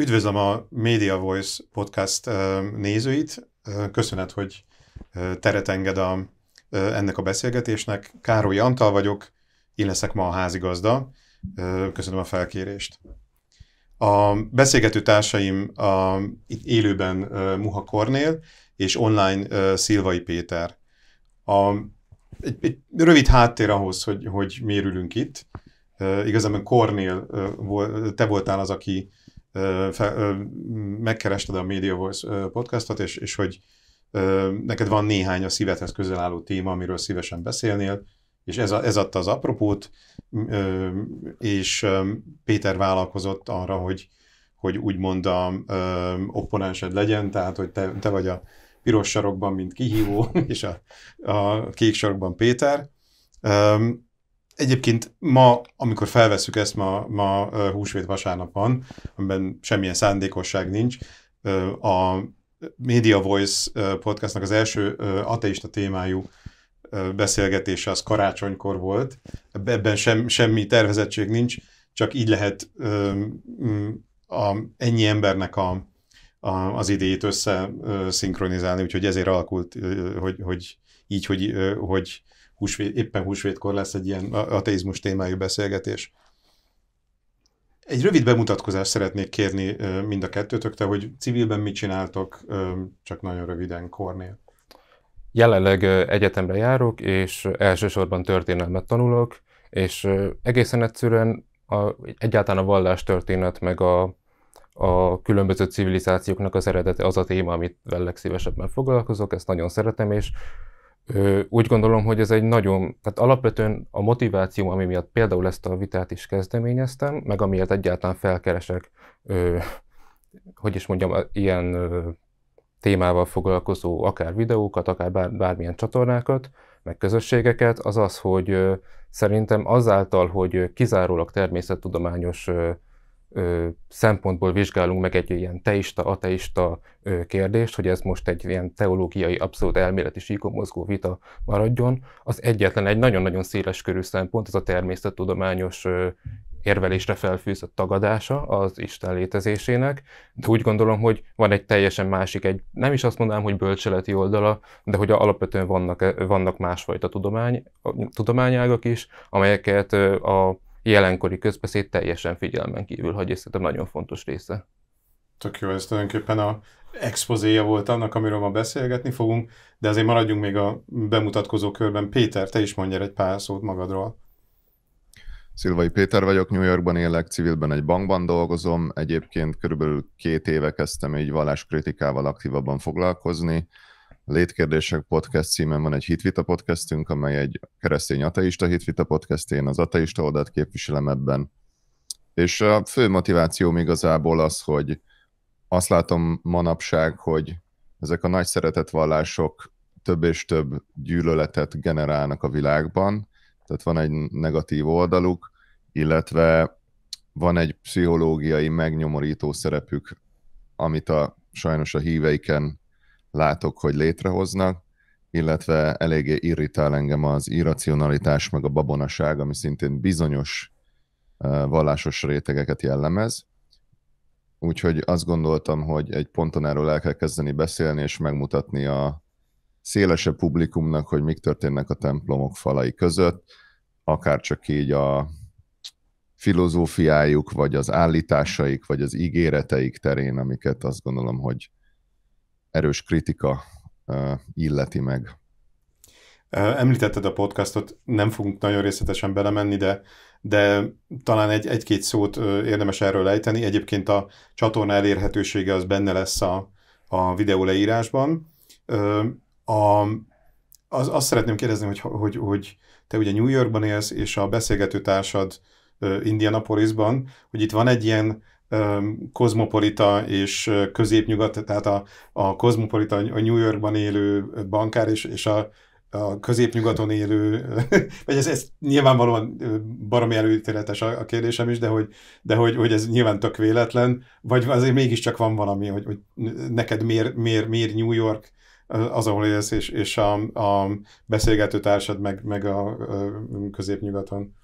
Üdvözlöm a Media Voice podcast nézőit. Köszönet, hogy teret enged a, ennek a beszélgetésnek. Károly Antal vagyok, én leszek ma a házigazda. Köszönöm a felkérést. A beszélgető társaim a, itt élőben Muha Kornél és online Szilvai Péter. A, egy, egy rövid háttér ahhoz, hogy, hogy miért ülünk itt. Igazából Kornél, te voltál az, aki fel, megkerested a Media Voice podcastot, és, és hogy neked van néhány a szívedhez közel álló téma, amiről szívesen beszélnél, és ez, a, ez adta az apropót, és Péter vállalkozott arra, hogy, hogy úgymond a opponensed legyen, tehát hogy te, te vagy a piros sarokban, mint kihívó, és a, a kék sarokban Péter. Egyébként ma, amikor felveszük ezt, ma, ma húsvét vasárnap van, amiben semmilyen szándékosság nincs, a Media Voice podcastnak az első ateista témájú beszélgetése az karácsonykor volt. Ebben sem, semmi tervezettség nincs, csak így lehet a, ennyi embernek a, a, az idejét szinkronizálni, úgyhogy ezért alakult, hogy, hogy így, hogy, hogy húsvét, éppen húsvétkor lesz egy ilyen ateizmus témájú beszélgetés. Egy rövid bemutatkozást szeretnék kérni mind a kettőtöktől, hogy civilben mit csináltok, csak nagyon röviden, Kornél. Jelenleg egyetemre járok, és elsősorban történelmet tanulok, és egészen egyszerűen a, egyáltalán a vallástörténet, meg a, a különböző civilizációknak az eredete az a téma, amit vele legszívesebben foglalkozok, ezt nagyon szeretem, és úgy gondolom, hogy ez egy nagyon, tehát alapvetően a motiváció, ami miatt például ezt a vitát is kezdeményeztem, meg amiért egyáltalán felkeresek, ö, hogy is mondjam, ilyen ö, témával foglalkozó akár videókat, akár bár, bármilyen csatornákat, meg közösségeket, az az, hogy ö, szerintem azáltal, hogy kizárólag természettudományos ö, ö, szempontból vizsgálunk meg egy ilyen teista-ateista kérdést, hogy ez most egy ilyen teológiai, abszolút elméleti síkomozgó vita maradjon, az egyetlen egy nagyon-nagyon széles körű szempont, az a természettudományos ö, érvelésre felfűzött tagadása az Isten létezésének, de úgy gondolom, hogy van egy teljesen másik, egy nem is azt mondanám, hogy bölcseleti oldala, de hogy alapvetően vannak, vannak másfajta tudomány, tudományágak is, amelyeket a jelenkori közbeszéd teljesen figyelmen kívül hagyja, ez a nagyon fontos része. Tök jó, ez tulajdonképpen a expozéja volt annak, amiről ma beszélgetni fogunk, de azért maradjunk még a bemutatkozó körben. Péter, te is mondjál egy pár szót magadról. Szilvai Péter vagyok, New Yorkban élek, civilben egy bankban dolgozom. Egyébként körülbelül két éve kezdtem így valláskritikával aktívabban foglalkozni. Létkérdések podcast címen van egy hitvita podcastünk, amely egy keresztény ateista hitvita podcast, én az ateista oldalt képviselem ebben. És a fő motivációm igazából az, hogy azt látom manapság, hogy ezek a nagy szeretetvallások több és több gyűlöletet generálnak a világban, tehát van egy negatív oldaluk, illetve van egy pszichológiai megnyomorító szerepük, amit a sajnos a híveiken látok, hogy létrehoznak, illetve eléggé irritál engem az irracionalitás meg a babonaság, ami szintén bizonyos vallásos rétegeket jellemez. Úgyhogy azt gondoltam, hogy egy ponton erről el kell kezdeni beszélni, és megmutatni a szélesebb publikumnak, hogy mik történnek a templomok falai között, akár csak így a filozófiájuk, vagy az állításaik, vagy az ígéreteik terén, amiket azt gondolom, hogy erős kritika illeti meg. Említetted a podcastot, nem fogunk nagyon részletesen belemenni, de, de talán egy, egy-két szót érdemes erről ejteni. Egyébként a csatorna elérhetősége az benne lesz a, a videó leírásban. A, az, azt szeretném kérdezni, hogy, hogy, hogy te ugye New Yorkban élsz, és a beszélgetőtársad Indianapolisban, hogy itt van egy ilyen kozmopolita és középnyugat, tehát a, a kozmopolita a New Yorkban élő bankár és, és a, a középnyugaton élő, vagy ez, ez nyilvánvalóan baromi előítéletes a, a kérdésem is, de, hogy, de hogy, hogy ez nyilván tök véletlen, vagy azért mégiscsak van valami, hogy, hogy neked miért, miért, miért New York az, ahol élsz, és, és a, a beszélgető társad meg, meg a, a középnyugaton.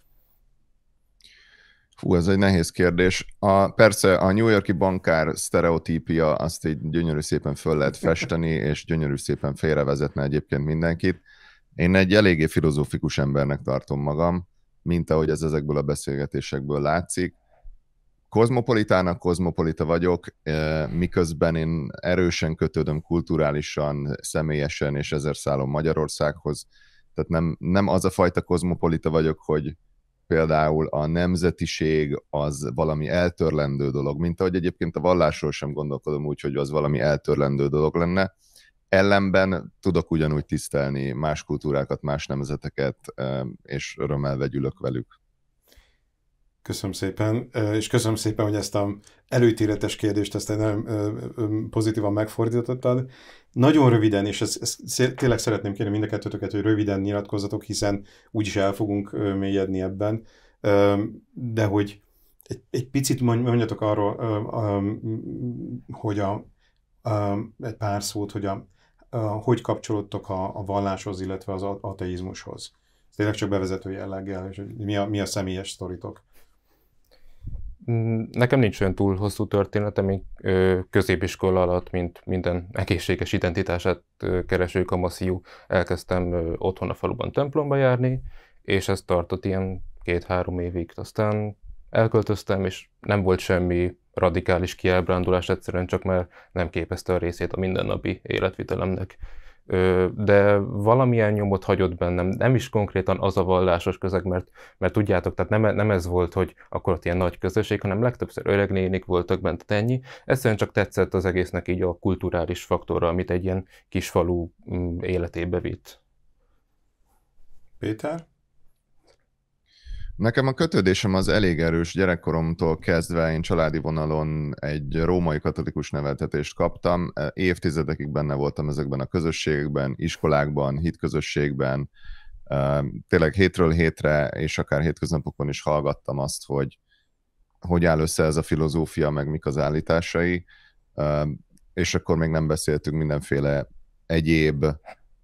Hú, ez egy nehéz kérdés. A, persze a New Yorki bankár sztereotípia azt így gyönyörű szépen föl lehet festeni, és gyönyörű szépen félrevezetne egyébként mindenkit. Én egy eléggé filozófikus embernek tartom magam, mint ahogy ez ezekből a beszélgetésekből látszik. Kozmopolitának kozmopolita vagyok, miközben én erősen kötődöm kulturálisan, személyesen, és ezer szállom Magyarországhoz. Tehát nem, nem az a fajta kozmopolita vagyok, hogy például a nemzetiség az valami eltörlendő dolog, mint ahogy egyébként a vallásról sem gondolkodom úgy, hogy az valami eltörlendő dolog lenne, ellenben tudok ugyanúgy tisztelni más kultúrákat, más nemzeteket, eh, és örömmel vegyülök velük. Köszönöm szépen, és köszönöm szépen, hogy ezt a előítéletes kérdést ezt nem pozitívan megfordítottad. Nagyon röviden, és ezt, ezt tényleg szeretném kérni mind a kettőtöket, hogy röviden nyilatkozzatok, hiszen úgyis el fogunk mélyedni ebben, de hogy egy, egy picit mondjatok arról, hogy a, egy pár szót, hogy a, a hogy kapcsolódtok a, a valláshoz, illetve az ateizmushoz. Ez tényleg csak bevezető jelleggel, és hogy mi a, mi a személyes sztoritok. Mm, nekem nincs olyan túl hosszú történetem, így középiskola alatt, mint minden egészséges identitását kereső kamaszíjú, elkezdtem otthon a faluban templomba járni, és ez tartott ilyen két-három évig. Aztán elköltöztem, és nem volt semmi radikális kiábrándulás, egyszerűen csak már nem képezte a részét a mindennapi életvitelemnek de valamilyen nyomot hagyott bennem, nem is konkrétan az a vallásos közeg, mert, mert tudjátok, tehát nem, nem ez volt, hogy akkor ott ilyen nagy közösség, hanem legtöbbször öreg nénik voltak bent, ennyi. Egyszerűen csak tetszett az egésznek így a kulturális faktorra, amit egy ilyen kis falu mm, életébe vitt. Péter? Nekem a kötődésem az elég erős gyerekkoromtól kezdve, én családi vonalon egy római katolikus neveltetést kaptam, e, évtizedekig benne voltam ezekben a közösségekben, iskolákban, hitközösségben, e, tényleg hétről hétre, és akár hétköznapokon is hallgattam azt, hogy hogy áll össze ez a filozófia, meg mik az állításai, e, és akkor még nem beszéltünk mindenféle egyéb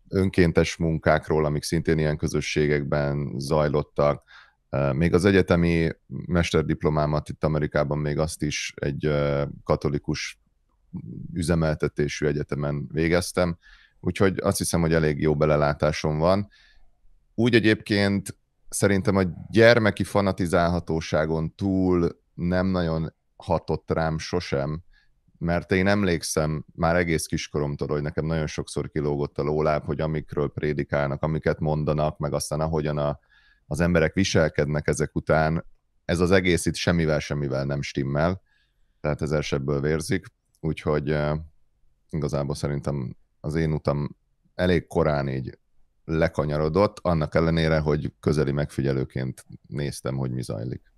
önkéntes munkákról, amik szintén ilyen közösségekben zajlottak, még az egyetemi mesterdiplomámat itt Amerikában még azt is egy katolikus üzemeltetésű egyetemen végeztem, úgyhogy azt hiszem, hogy elég jó belelátásom van. Úgy egyébként szerintem a gyermeki fanatizálhatóságon túl nem nagyon hatott rám sosem, mert én emlékszem már egész kiskoromtól, hogy nekem nagyon sokszor kilógott a lóláb, hogy amikről prédikálnak, amiket mondanak, meg aztán ahogyan a az emberek viselkednek ezek után, ez az egész itt semmivel semmivel nem stimmel, tehát ez esetből vérzik, úgyhogy eh, igazából szerintem az én utam elég korán így lekanyarodott, annak ellenére, hogy közeli megfigyelőként néztem, hogy mi zajlik.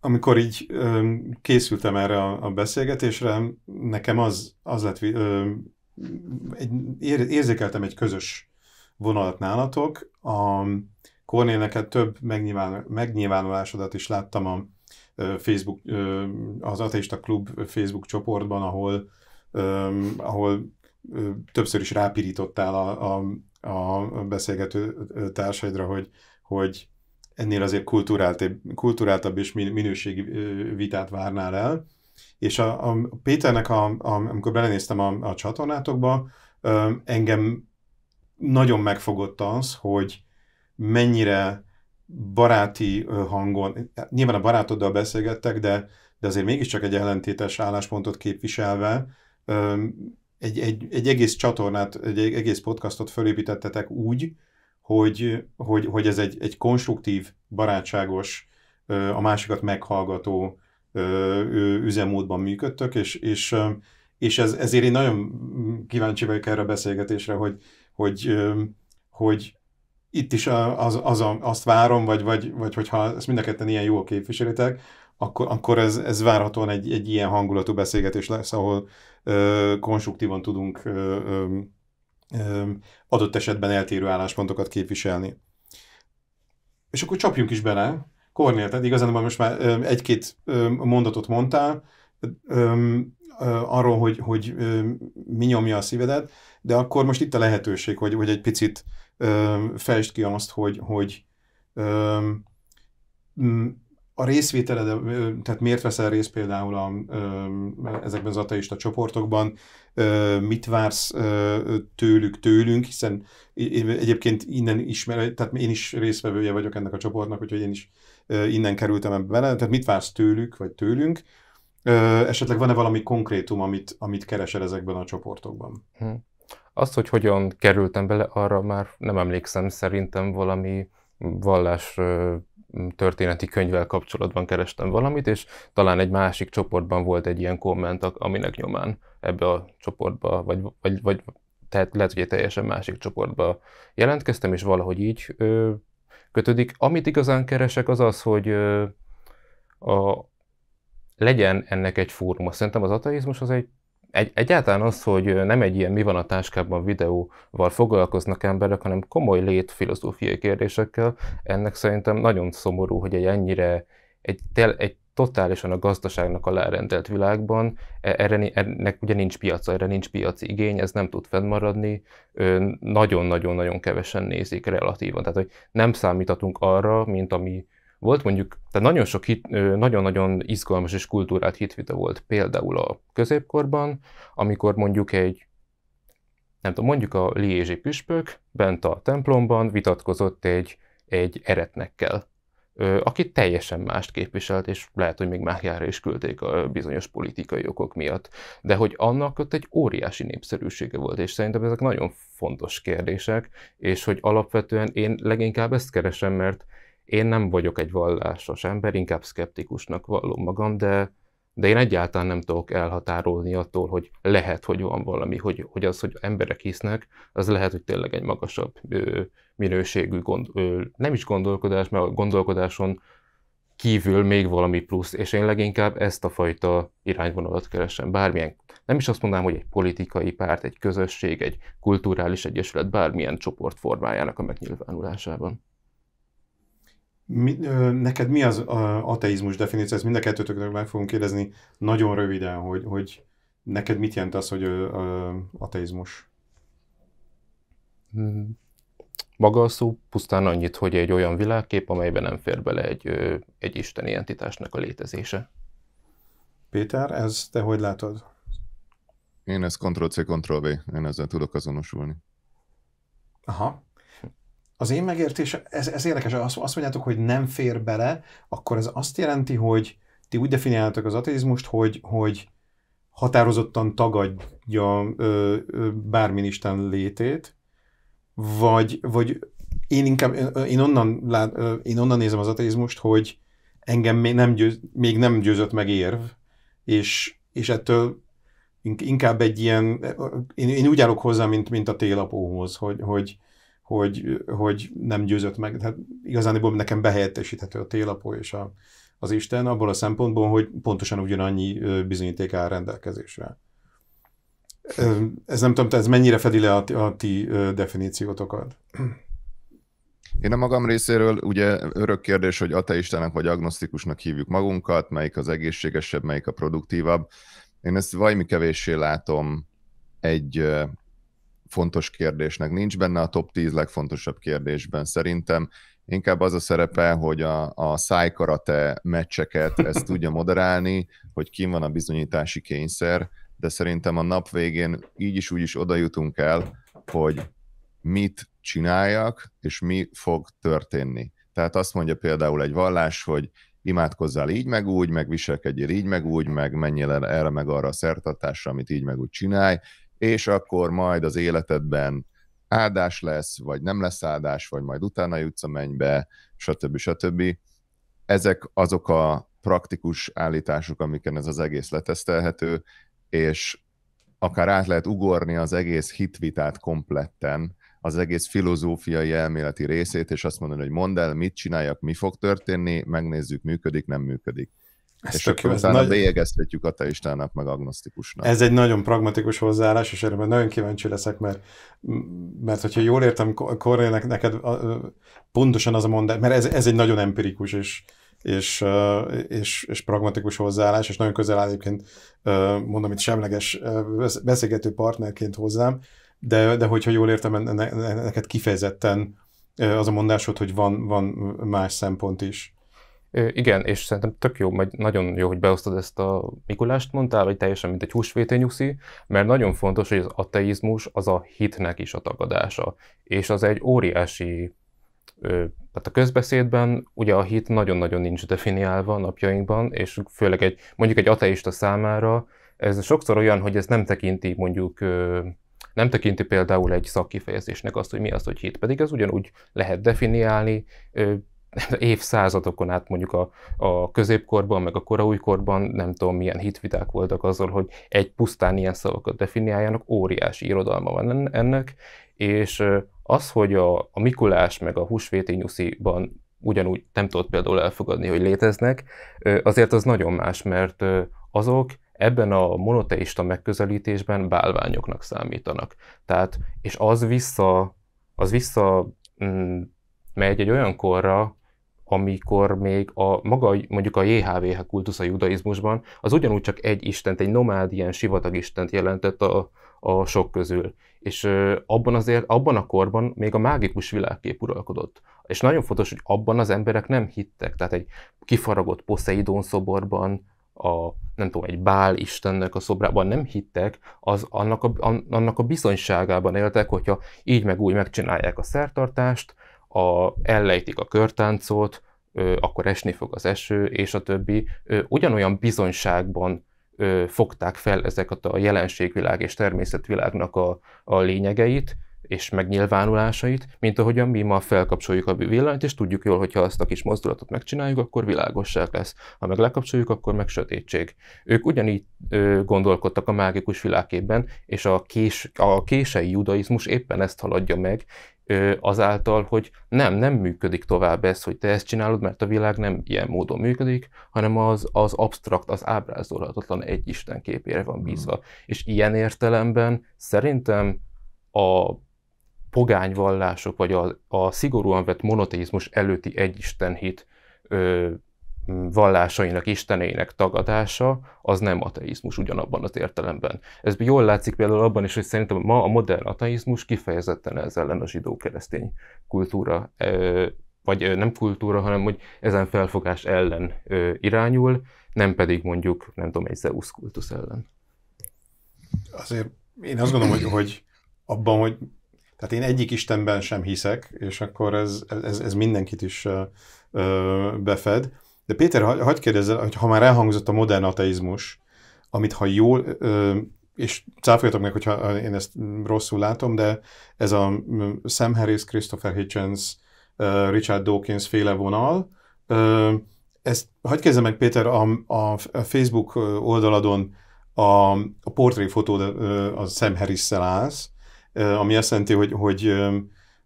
Amikor így ö, készültem erre a, a beszélgetésre, nekem az, az lett, ö, egy, érzékeltem egy közös vonalat nálatok. A Kornél neked több megnyilvánulásodat is láttam a Facebook, az Ateista Klub Facebook csoportban, ahol, ahol többször is rápirítottál a, a, a beszélgető társaidra, hogy, hogy ennél azért kulturáltabb, kultúráltabb és minőségi vitát várnál el. És a, a Péternek, a, a, amikor belenéztem a, a csatornátokba, engem nagyon megfogott az, hogy mennyire baráti hangon, nyilván a barátoddal beszélgettek, de, de azért mégiscsak egy ellentétes álláspontot képviselve, egy, egy, egy egész csatornát, egy egész podcastot fölépítettetek úgy, hogy, hogy, hogy ez egy, egy konstruktív, barátságos, a másikat meghallgató üzemmódban működtök, és, és, és ez, ezért én nagyon kíváncsi vagyok erre a beszélgetésre, hogy, hogy, hogy itt is az, az, az, azt várom, vagy, vagy, vagy hogyha ezt mind a ketten ilyen jól képviselitek, akkor, akkor ez, ez várhatóan egy, egy ilyen hangulatú beszélgetés lesz, ahol ö, konstruktívan tudunk ö, ö, adott esetben eltérő álláspontokat képviselni. És akkor csapjunk is bele. Kornél, tehát igazán most már egy-két mondatot mondtál, arról, hogy, hogy mi nyomja a szívedet, de akkor most itt a lehetőség, hogy, hogy egy picit fejtsd ki azt, hogy, hogy a részvételed, tehát miért veszel részt például a, ezekben az ateista csoportokban, mit vársz tőlük, tőlünk, hiszen egyébként innen ismer, tehát én is részvevője vagyok ennek a csoportnak, úgyhogy én is innen kerültem ebbe bele, tehát mit vársz tőlük, vagy tőlünk, Ö, esetleg van-e valami konkrétum, amit, amit keresel ezekben a csoportokban? Hm. Azt, hogy hogyan kerültem bele, arra már nem emlékszem, szerintem valami vallás történeti könyvvel kapcsolatban kerestem valamit, és talán egy másik csoportban volt egy ilyen komment, aminek nyomán ebbe a csoportba, vagy, vagy, vagy tehát lehet, hogy egy teljesen másik csoportba jelentkeztem, és valahogy így ö, kötődik. Amit igazán keresek, az az, hogy ö, a, legyen ennek egy fóruma. Szerintem az ateizmus az egy, egy egyáltalán az, hogy nem egy ilyen mi van a táskában videóval foglalkoznak emberek, hanem komoly létfilozófiai kérdésekkel. Ennek szerintem nagyon szomorú, hogy egy ennyire, egy, egy totálisan a gazdaságnak alárendelt világban, e, erre, ennek ugye nincs piaca, erre nincs piaci igény, ez nem tud fennmaradni, nagyon-nagyon-nagyon kevesen nézik relatívan. Tehát, hogy nem számítatunk arra, mint ami volt mondjuk, tehát nagyon sok hit, nagyon-nagyon izgalmas és kultúrát hitvita volt például a középkorban, amikor mondjuk egy nem tudom, mondjuk a liézsi püspök bent a templomban vitatkozott egy, egy eretnekkel, aki teljesen mást képviselt, és lehet, hogy még mágiára is küldték a bizonyos politikai okok miatt. De hogy annak ott egy óriási népszerűsége volt, és szerintem ezek nagyon fontos kérdések, és hogy alapvetően én leginkább ezt keresem, mert én nem vagyok egy vallásos ember, inkább szkeptikusnak vallom magam, de, de én egyáltalán nem tudok elhatárolni attól, hogy lehet, hogy van valami, hogy, hogy az, hogy emberek hisznek, az lehet, hogy tényleg egy magasabb ö, minőségű, gond, ö, nem is gondolkodás, mert a gondolkodáson kívül még valami plusz, és én leginkább ezt a fajta irányvonalat keresem. Bármilyen, nem is azt mondanám, hogy egy politikai párt, egy közösség, egy kulturális egyesület, bármilyen csoport formájának a megnyilvánulásában. Mi, ö, neked mi az a, ateizmus definíció? Ezt mind a kettőtöknek meg fogunk kérdezni nagyon röviden, hogy, hogy neked mit jelent az, hogy ö, ö, ateizmus? Hmm. Maga a szó pusztán annyit, hogy egy olyan világkép, amelyben nem fér bele egy, ö, egy isteni entitásnak a létezése. Péter, ez te hogy látod? Én ezt Ctrl-C, Ctrl-V, én ezzel tudok azonosulni. Aha az én megértésem, ez, ez érdekes, azt, azt mondjátok, hogy nem fér bele, akkor ez azt jelenti, hogy ti úgy definiáltok az ateizmust, hogy, hogy határozottan tagadja ö, ö, bármin Isten létét, vagy, vagy én inkább, én onnan, lát, én onnan nézem az ateizmust, hogy engem még nem, győz, még nem győzött meg érv, és, és ettől inkább egy ilyen, én, én úgy állok hozzá, mint, mint a télapóhoz, hogy, hogy, hogy, hogy nem győzött meg. Tehát igazán nekem behelyettesíthető a télapó és a, az Isten abból a szempontból, hogy pontosan ugyanannyi bizonyíték áll rendelkezésre. Ez nem tudom, ez mennyire fedi le a, a ti definíciótokat? Én a magam részéről ugye örök kérdés, hogy ateistának vagy agnosztikusnak hívjuk magunkat, melyik az egészségesebb, melyik a produktívabb. Én ezt valami kevéssé látom egy fontos kérdésnek. Nincs benne a top 10 legfontosabb kérdésben szerintem. Inkább az a szerepe, hogy a, a szájkarate meccseket ezt tudja moderálni, hogy kim van a bizonyítási kényszer, de szerintem a nap végén így is úgy is oda jutunk el, hogy mit csináljak, és mi fog történni. Tehát azt mondja például egy vallás, hogy imádkozzál így meg úgy, meg viselkedjél így meg úgy, meg menjél erre meg arra a szertartásra, amit így meg úgy csinálj, és akkor majd az életedben áldás lesz, vagy nem lesz áldás, vagy majd utána jutsz a mennybe, stb. stb. Ezek azok a praktikus állítások, amiken ez az egész letesztelhető, és akár át lehet ugorni az egész hitvitát kompletten, az egész filozófiai elméleti részét, és azt mondani, hogy mondd el, mit csináljak, mi fog történni, megnézzük, működik, nem működik. Ez és akkor utána nagy... bélyegeztetjük ateistának, meg agnosztikusnak. Ez egy nagyon pragmatikus hozzáállás, és erre nagyon kíváncsi leszek, mert, mert hogyha jól értem, Kornélnek neked pontosan az a mondás, mert ez, ez egy nagyon empirikus és, és, és, és pragmatikus hozzáállás, és nagyon közel áll egyébként, mondom itt semleges beszélgető partnerként hozzám, de, de hogyha jól értem, neked kifejezetten az a mondásod, hogy van, van más szempont is. Ö, igen, és szerintem tök jó, meg nagyon jó, hogy beosztod ezt a Mikulást mondtál, vagy teljesen mint egy húsvéti nyuszi, mert nagyon fontos, hogy az ateizmus az a hitnek is a tagadása, és az egy óriási ö, tehát a közbeszédben ugye a hit nagyon-nagyon nincs definiálva napjainkban, és főleg egy, mondjuk egy ateista számára ez sokszor olyan, hogy ez nem tekinti mondjuk ö, nem tekinti például egy szakkifejezésnek azt, hogy mi az, hogy hit, pedig ez ugyanúgy lehet definiálni, évszázadokon át mondjuk a, a középkorban, meg a koraújkorban nem tudom milyen hitviták voltak azzal, hogy egy pusztán ilyen szavakat definiáljanak, óriási irodalma van ennek, és az, hogy a, a Mikulás meg a Húsvéti Nyusziban ugyanúgy nem tudott például elfogadni, hogy léteznek, azért az nagyon más, mert azok ebben a monoteista megközelítésben bálványoknak számítanak. Tehát, és az vissza, az vissza mm, megy egy olyan korra, amikor még a maga, mondjuk a JHVH kultusz a judaizmusban, az ugyanúgy csak egy istent, egy nomád, ilyen sivatag istent jelentett a, a sok közül. És abban azért, abban a korban még a mágikus világkép uralkodott. És nagyon fontos, hogy abban az emberek nem hittek. Tehát egy kifaragott Poseidon szoborban, a, nem tudom, egy bál istennek a szobrában nem hittek, az annak a, annak a bizonyságában éltek, hogyha így meg úgy megcsinálják a szertartást, a, ellejtik a körtáncot, ö, akkor esni fog az eső, és a többi. Ö, ugyanolyan bizonyságban ö, fogták fel ezeket a jelenségvilág és természetvilágnak a, a lényegeit, és megnyilvánulásait, mint ahogyan mi ma felkapcsoljuk a villanyt, és tudjuk jól, hogy ha azt a kis mozdulatot megcsináljuk, akkor világosság lesz. Ha meg lekapcsoljuk, akkor meg sötétség. Ők ugyanígy ö, gondolkodtak a mágikus világében és a, kés, a kései judaizmus éppen ezt haladja meg, azáltal, hogy nem, nem működik tovább ez, hogy te ezt csinálod, mert a világ nem ilyen módon működik, hanem az, az abstrakt, az ábrázolhatatlan egy Isten képére van bízva. Mm. És ilyen értelemben szerintem a pogányvallások, vagy a, a szigorúan vett monoteizmus előtti egyisten hit ö, vallásainak, Istenének tagadása, az nem ateizmus ugyanabban az értelemben. Ez jól látszik például abban is, hogy szerintem ma a modern ateizmus kifejezetten ez ellen a zsidó-keresztény kultúra, vagy nem kultúra, hanem hogy ezen felfogás ellen irányul, nem pedig mondjuk, nem tudom, egy Zeus kultusz ellen. Azért én azt gondolom, hogy, hogy abban, hogy tehát én egyik Istenben sem hiszek, és akkor ez, ez, ez mindenkit is befed. De Péter, hagyd hagy kérdezzel, hogy ha már elhangzott a modern ateizmus, amit ha jól, és cáfoljatok meg, hogyha én ezt rosszul látom, de ez a Sam Harris, Christopher Hitchens, Richard Dawkins féle vonal, ezt hagyd kezdem meg, Péter, a, a Facebook oldaladon a, a portréfotó a Sam harris állsz, ami azt jelenti, hogy, hogy,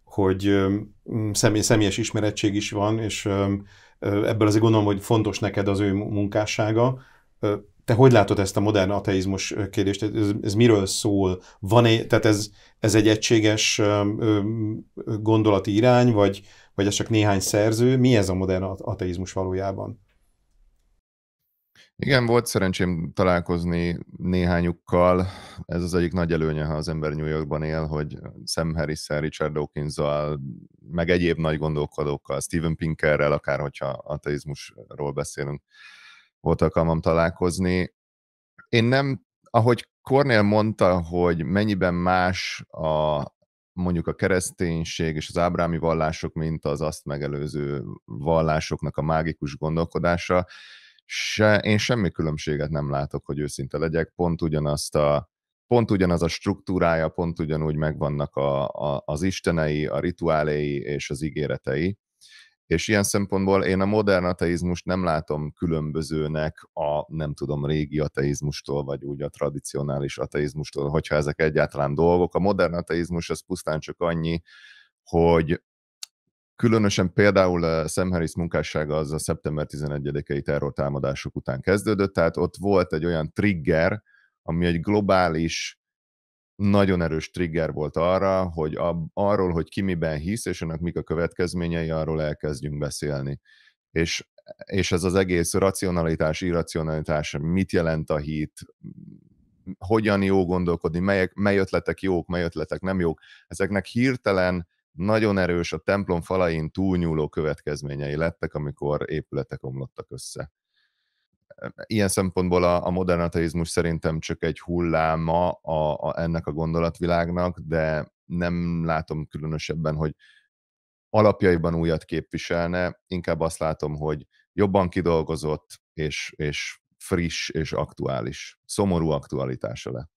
hogy, hogy személy, személyes ismerettség is van, és ebből azért gondolom, hogy fontos neked az ő munkássága. Te hogy látod ezt a modern ateizmus kérdést? Ez, ez miről szól? Van -e, tehát ez, ez egy egységes gondolati irány, vagy, vagy ez csak néhány szerző? Mi ez a modern ateizmus valójában? Igen, volt szerencsém találkozni néhányukkal. Ez az egyik nagy előnye, ha az ember New Yorkban él, hogy Sam harris Richard dawkins meg egyéb nagy gondolkodókkal, Steven Pinkerrel, akár hogyha ateizmusról beszélünk, volt alkalmam találkozni. Én nem, ahogy Cornél mondta, hogy mennyiben más a mondjuk a kereszténység és az ábrámi vallások, mint az azt megelőző vallásoknak a mágikus gondolkodása, se, én semmi különbséget nem látok, hogy őszinte legyek, pont ugyanazt a pont ugyanaz a struktúrája, pont ugyanúgy megvannak a, a, az istenei, a rituáléi és az ígéretei, és ilyen szempontból én a modern ateizmust nem látom különbözőnek a, nem tudom, régi ateizmustól, vagy úgy a tradicionális ateizmustól, hogyha ezek egyáltalán dolgok. A modern ateizmus az pusztán csak annyi, hogy Különösen például eh, Sam Harris munkássága az a szeptember 11-i terrortámadások után kezdődött, tehát ott volt egy olyan trigger, ami egy globális, nagyon erős trigger volt arra, hogy a, arról, hogy ki miben hisz, és annak mik a következményei, arról elkezdjünk beszélni. És, és ez az egész racionalitás, irracionalitás, mit jelent a hit, hogyan jó gondolkodni, melyek, mely ötletek jók, mely ötletek nem jók, ezeknek hirtelen nagyon erős a templom falain túlnyúló következményei lettek, amikor épületek omlottak össze. Ilyen szempontból a, a modern ateizmus szerintem csak egy hulláma a, a, ennek a gondolatvilágnak, de nem látom különösebben, hogy alapjaiban újat képviselne, inkább azt látom, hogy jobban kidolgozott, és, és friss és aktuális. Szomorú aktualitása lett.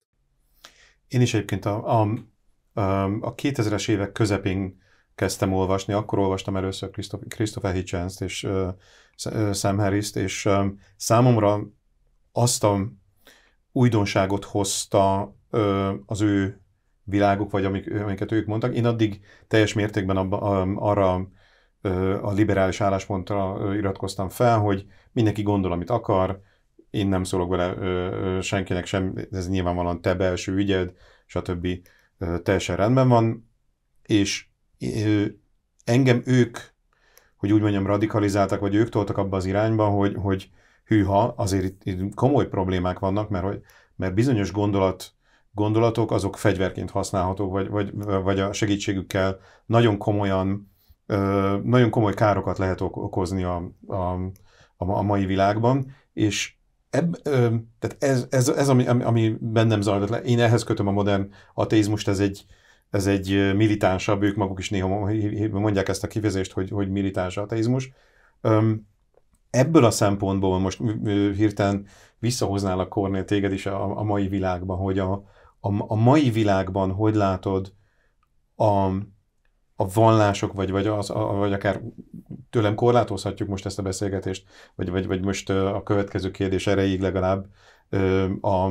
Én is egyébként a, a a 2000-es évek közepén kezdtem olvasni, akkor olvastam először Christopher hitchens és Sam harris és számomra azt a újdonságot hozta az ő világuk, vagy amik, amiket ők mondtak. Én addig teljes mértékben abba, arra a liberális álláspontra iratkoztam fel, hogy mindenki gondol, amit akar, én nem szólok vele senkinek sem, ez nyilvánvalóan te belső ügyed, stb teljesen rendben van, és engem ők, hogy úgy mondjam, radikalizáltak, vagy ők toltak abba az irányba, hogy, hogy hűha, azért itt, itt komoly problémák vannak, mert, hogy, mert bizonyos gondolat, gondolatok azok fegyverként használhatók, vagy, vagy, vagy a segítségükkel nagyon komolyan, nagyon komoly károkat lehet okozni a, a, a mai világban, és Ebb, ö, tehát ez, ez, ez ami, ami bennem zajlott le, én ehhez kötöm a modern ateizmust, ez egy, ez egy militánsabb, ők maguk is néha mondják ezt a kifejezést, hogy, hogy militáns ateizmus. Öm, ebből a szempontból most hirtelen a Kornél téged is a, a mai világban, hogy a, a, a mai világban hogy látod a, a vallások, vagy, vagy, az, a, vagy akár tőlem korlátozhatjuk most ezt a beszélgetést, vagy, vagy, vagy most a következő kérdés erejéig legalább a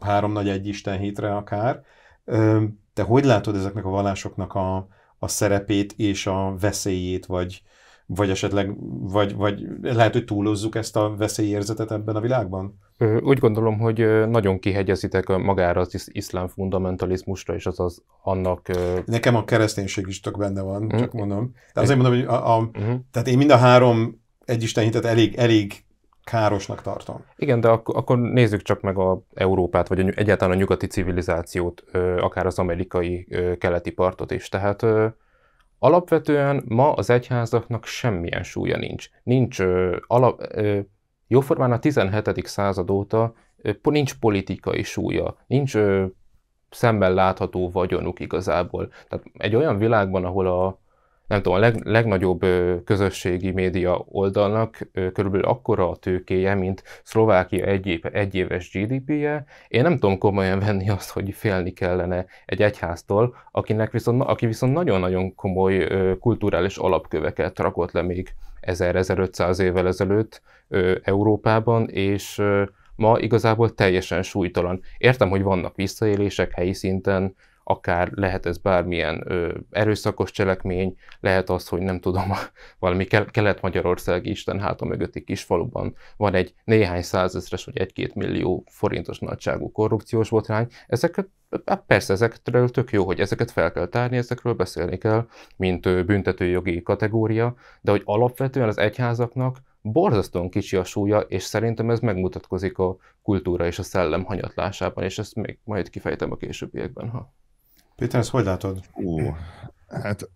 három nagy egy Isten hitre akár. Te hogy látod ezeknek a vallásoknak a, a szerepét és a veszélyét, vagy, vagy esetleg, vagy, vagy lehet, hogy túlozzuk ezt a veszélyérzetet ebben a világban? Úgy gondolom, hogy nagyon kihegyezitek magára az iszlám fundamentalizmusra, és az az annak... Nekem a kereszténység is tök benne van, mm. csak mhm. mondom. De azért mondom, hogy a, a, mm. tehát én mind a három egyisten hitet elég, elég károsnak tartom. Igen, de ak- akkor nézzük csak meg a Európát, vagy egyáltalán a nyugati civilizációt, akár az amerikai keleti partot is. Tehát Alapvetően ma az egyházaknak semmilyen súlya nincs. Nincs ö, alap, ö, jóformán a 17. század óta ö, nincs politikai súlya, nincs ö, szemben látható vagyonuk igazából. Tehát egy olyan világban, ahol a, nem tudom, a leg, legnagyobb közösségi média oldalnak körülbelül akkora a tőkéje, mint Szlovákia egyéb, egyéves GDP-je. Én nem tudom komolyan venni azt, hogy félni kellene egy egyháztól, akinek viszont, aki viszont nagyon-nagyon komoly kulturális alapköveket rakott le még 1000-1500 évvel ezelőtt Európában, és ma igazából teljesen súlytalan. Értem, hogy vannak visszaélések helyi szinten, akár lehet ez bármilyen ö, erőszakos cselekmény, lehet az, hogy nem tudom, valami kelet-magyarországi Isten háta mögötti kis faluban van egy néhány százezres vagy egy-két millió forintos nagyságú korrupciós botrány. Ezeket hát Persze ezekről tök jó, hogy ezeket fel kell tárni, ezekről beszélni kell, mint büntetőjogi kategória, de hogy alapvetően az egyházaknak borzasztóan kicsi a súlya, és szerintem ez megmutatkozik a kultúra és a szellem hanyatlásában, és ezt még majd kifejtem a későbbiekben, ha Péter, ezt hogy látod? Ó, hát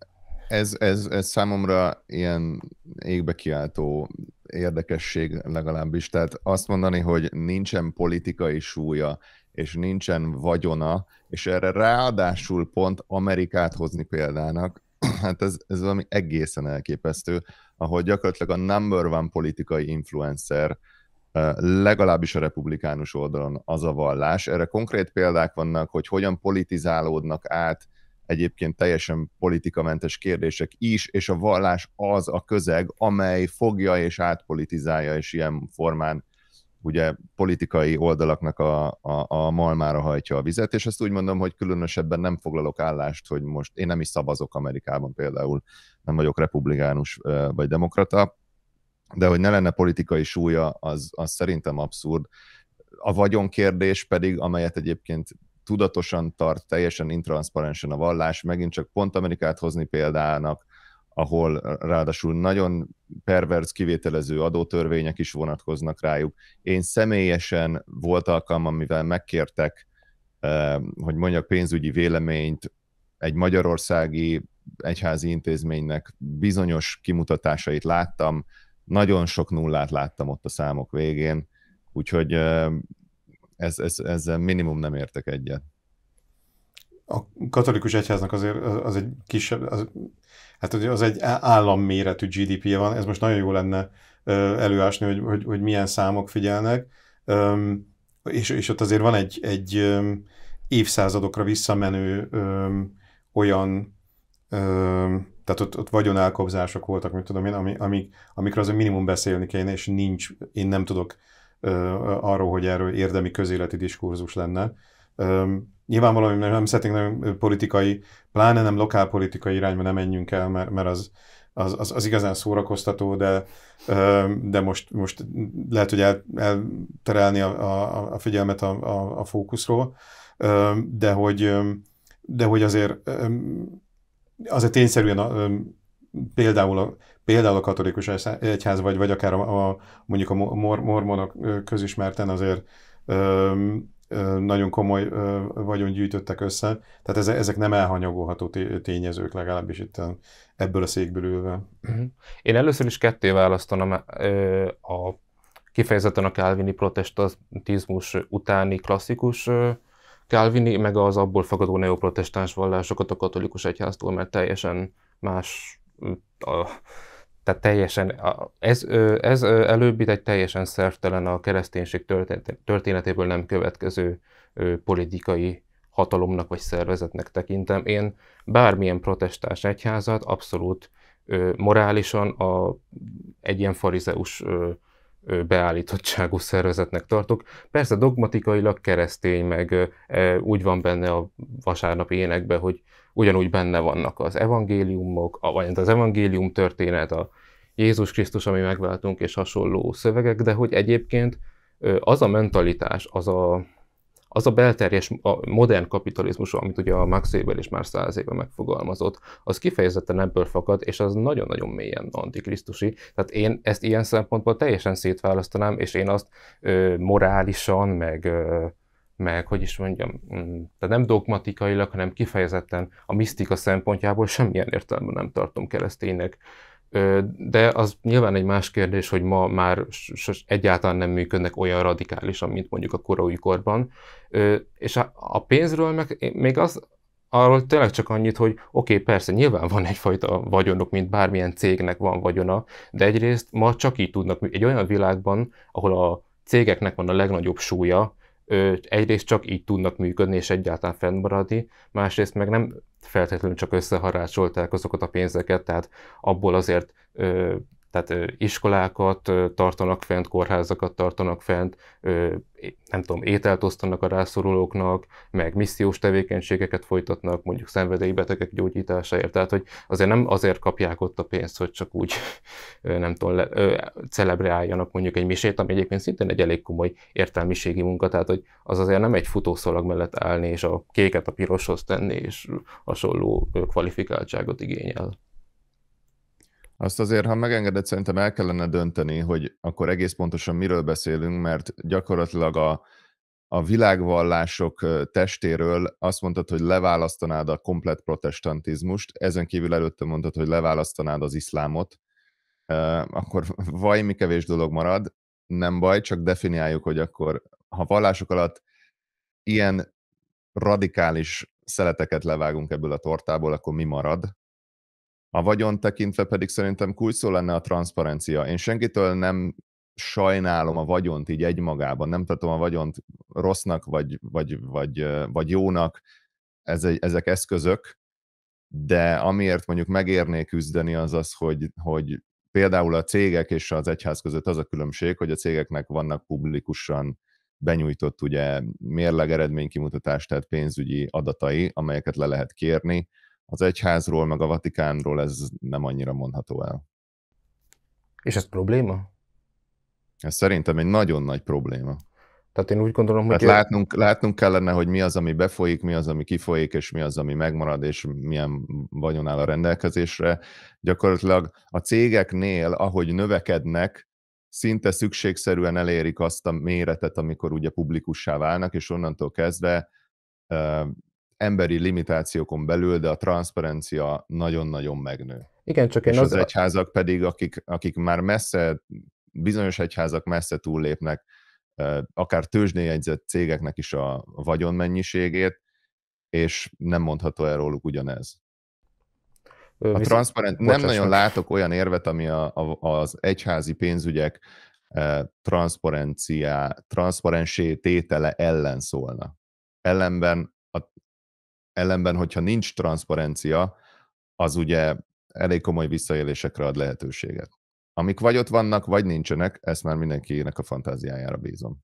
ez, ez, ez számomra ilyen égbe kiáltó érdekesség legalábbis. Tehát azt mondani, hogy nincsen politikai súlya, és nincsen vagyona, és erre ráadásul pont Amerikát hozni példának, hát ez, ez valami egészen elképesztő, ahol gyakorlatilag a number one politikai influencer legalábbis a republikánus oldalon az a vallás. Erre konkrét példák vannak, hogy hogyan politizálódnak át egyébként teljesen politikamentes kérdések is, és a vallás az a közeg, amely fogja és átpolitizálja, és ilyen formán ugye politikai oldalaknak a, a, a malmára hajtja a vizet, és ezt úgy mondom, hogy különösebben nem foglalok állást, hogy most én nem is szavazok Amerikában például, nem vagyok republikánus vagy demokrata, de hogy ne lenne politikai súlya, az, az szerintem abszurd. A vagyonkérdés pedig, amelyet egyébként tudatosan tart, teljesen intranszparensen a vallás, megint csak pont Amerikát hozni példának, ahol ráadásul nagyon perverz kivételező adótörvények is vonatkoznak rájuk. Én személyesen volt alkalmam, mivel megkértek, eh, hogy mondjak pénzügyi véleményt egy magyarországi egyházi intézménynek bizonyos kimutatásait láttam, nagyon sok nullát láttam ott a számok végén, úgyhogy ez, ez, ezzel minimum nem értek egyet. A katolikus egyháznak azért az egy kisebb, az, hát az egy államméretű GDP-je van, ez most nagyon jó lenne előásni, hogy, hogy, hogy milyen számok figyelnek, és, és ott azért van egy, egy évszázadokra visszamenő olyan tehát ott, ott vagyonelkobzások voltak, mit tudom én, ami, ami, amikről azért minimum beszélni kellene és nincs, én nem tudok ö, arról, hogy erről érdemi közéleti diskurzus lenne. Ö, nyilvánvalóan nem szeretnénk nem politikai, pláne nem lokálpolitikai irányba nem menjünk el, mert, mert az, az, az, az igazán szórakoztató, de de most, most lehet, hogy el, elterelni a, a, a figyelmet a, a, a fókuszról, de hogy, de hogy azért azért tényszerűen a, például a, például a katolikus egyház, vagy, vagy akár a, a mondjuk a mor, mormonok közismerten azért öm, nagyon komoly vagyon gyűjtöttek össze, tehát ezek nem elhanyagolható tényezők, legalábbis itt ebből a székből ülve. Mhm. Én először is ketté választanom a kifejezetten a kálvini protestantizmus utáni klasszikus Calvini, meg az abból fakadó neoprotestáns vallásokat a katolikus egyháztól, mert teljesen más, a, tehát teljesen, ez, ez előbbi egy teljesen szertelen a kereszténység történetéből nem következő politikai hatalomnak vagy szervezetnek tekintem. Én bármilyen protestáns egyházat abszolút morálisan a, egy ilyen farizeus beállítottságú szervezetnek tartok. Persze dogmatikailag keresztény, meg e, úgy van benne a vasárnapi énekben, hogy ugyanúgy benne vannak az evangéliumok, vagy az evangélium történet, a Jézus Krisztus, ami megváltunk, és hasonló szövegek, de hogy egyébként az a mentalitás, az a az a belterjes, a modern kapitalizmus, amit ugye a Max Weber is már száz éve megfogalmazott, az kifejezetten ebből fakad, és az nagyon-nagyon mélyen antikrisztusi. Tehát én ezt ilyen szempontból teljesen szétválasztanám, és én azt ö, morálisan, meg ö, meg, hogy is mondjam, mm, de nem dogmatikailag, hanem kifejezetten a misztika szempontjából semmilyen értelme nem tartom kereszténynek. De az nyilván egy más kérdés, hogy ma már egyáltalán nem működnek olyan radikálisan, mint mondjuk a korai korban. És a pénzről meg még az, arról tényleg csak annyit, hogy oké, okay, persze, nyilván van egyfajta vagyonok, mint bármilyen cégnek van vagyona, de egyrészt ma csak így tudnak, egy olyan világban, ahol a cégeknek van a legnagyobb súlya, egyrészt csak így tudnak működni és egyáltalán fennmaradni, másrészt meg nem feltétlenül csak összeharácsolták azokat a pénzeket, tehát abból azért tehát iskolákat tartanak fent, kórházakat tartanak fent, nem tudom, ételt osztanak a rászorulóknak, meg missziós tevékenységeket folytatnak, mondjuk szenvedélybetegek gyógyításáért. Tehát, hogy azért nem azért kapják ott a pénzt, hogy csak úgy, nem tudom, le, celebráljanak mondjuk egy misét, ami egyébként szintén egy elég komoly értelmiségi munka. Tehát, hogy az azért nem egy futószalag mellett állni, és a kéket a piroshoz tenni, és hasonló kvalifikáltságot igényel. Azt azért, ha megengedett, szerintem el kellene dönteni, hogy akkor egész pontosan miről beszélünk, mert gyakorlatilag a, a világvallások testéről azt mondtad, hogy leválasztanád a komplet protestantizmust, ezen kívül előtte mondtad, hogy leválasztanád az iszlámot, akkor vajmi kevés dolog marad, nem baj, csak definiáljuk, hogy akkor ha vallások alatt ilyen radikális szeleteket levágunk ebből a tortából, akkor mi marad, a vagyon tekintve pedig szerintem kulcsszó lenne a transzparencia. Én senkitől nem sajnálom a vagyont így egymagában, nem tartom a vagyont rossznak vagy, vagy, vagy, vagy jónak, ez ezek eszközök, de amiért mondjuk megérné küzdeni az az, hogy, hogy például a cégek és az egyház között az a különbség, hogy a cégeknek vannak publikusan benyújtott ugye mérleg eredménykimutatás, tehát pénzügyi adatai, amelyeket le lehet kérni, az egyházról, meg a Vatikánról ez nem annyira mondható el. És ez probléma? Ez szerintem egy nagyon nagy probléma. Tehát én úgy gondolom, hogy... hogy... Látnunk, látnunk kellene, hogy mi az, ami befolyik, mi az, ami kifolyik, és mi az, ami megmarad, és milyen vagyon áll a rendelkezésre. Gyakorlatilag a cégeknél, ahogy növekednek, szinte szükségszerűen elérik azt a méretet, amikor ugye publikussá válnak, és onnantól kezdve emberi limitációkon belül, de a transzparencia nagyon-nagyon megnő. Igen, csak én És az, az egyházak pedig, akik, akik már messze, bizonyos egyházak messze túllépnek, akár tőzsdéjegyzett cégeknek is a vagyon mennyiségét, és nem mondható el róluk ugyanez. A transzparent, nem Bocsás, nagyon látok olyan érvet, ami a, a, az egyházi pénzügyek transzparenciá, transzparensé tétele ellen szólna. Ellenben a Ellenben, hogyha nincs transzparencia, az ugye elég komoly visszaélésekre ad lehetőséget. Amik vagy ott vannak, vagy nincsenek, ezt már mindenkinek a fantáziájára bízom.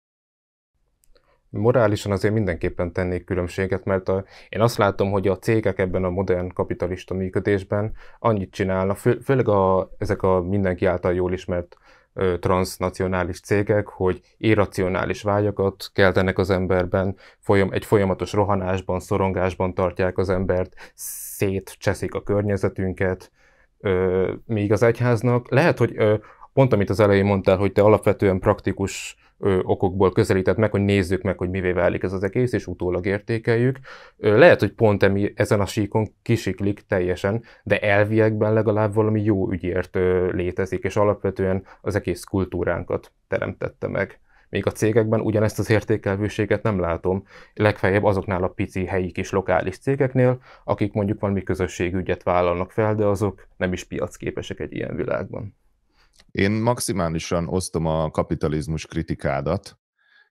Morálisan azért mindenképpen tennék különbséget, mert a, én azt látom, hogy a cégek ebben a modern kapitalista működésben annyit csinálnak, fő, főleg a, ezek a mindenki által jól ismert transnacionális cégek, hogy irracionális vágyakat keltenek az emberben, folyam, egy folyamatos rohanásban, szorongásban tartják az embert, szétcseszik a környezetünket, ö, még az egyháznak. Lehet, hogy ö, pont amit az elején mondtál, hogy te alapvetően praktikus ö, okokból közelített meg, hogy nézzük meg, hogy mivé válik ez az egész, és utólag értékeljük. Ö, lehet, hogy pont emi, ezen a síkon kisiklik teljesen, de elviekben legalább valami jó ügyért ö, létezik, és alapvetően az egész kultúránkat teremtette meg. Még a cégekben ugyanezt az értékelvőséget nem látom, legfeljebb azoknál a pici, helyi kis lokális cégeknél, akik mondjuk valami közösségügyet vállalnak fel, de azok nem is piacképesek egy ilyen világban. Én maximálisan osztom a kapitalizmus kritikádat,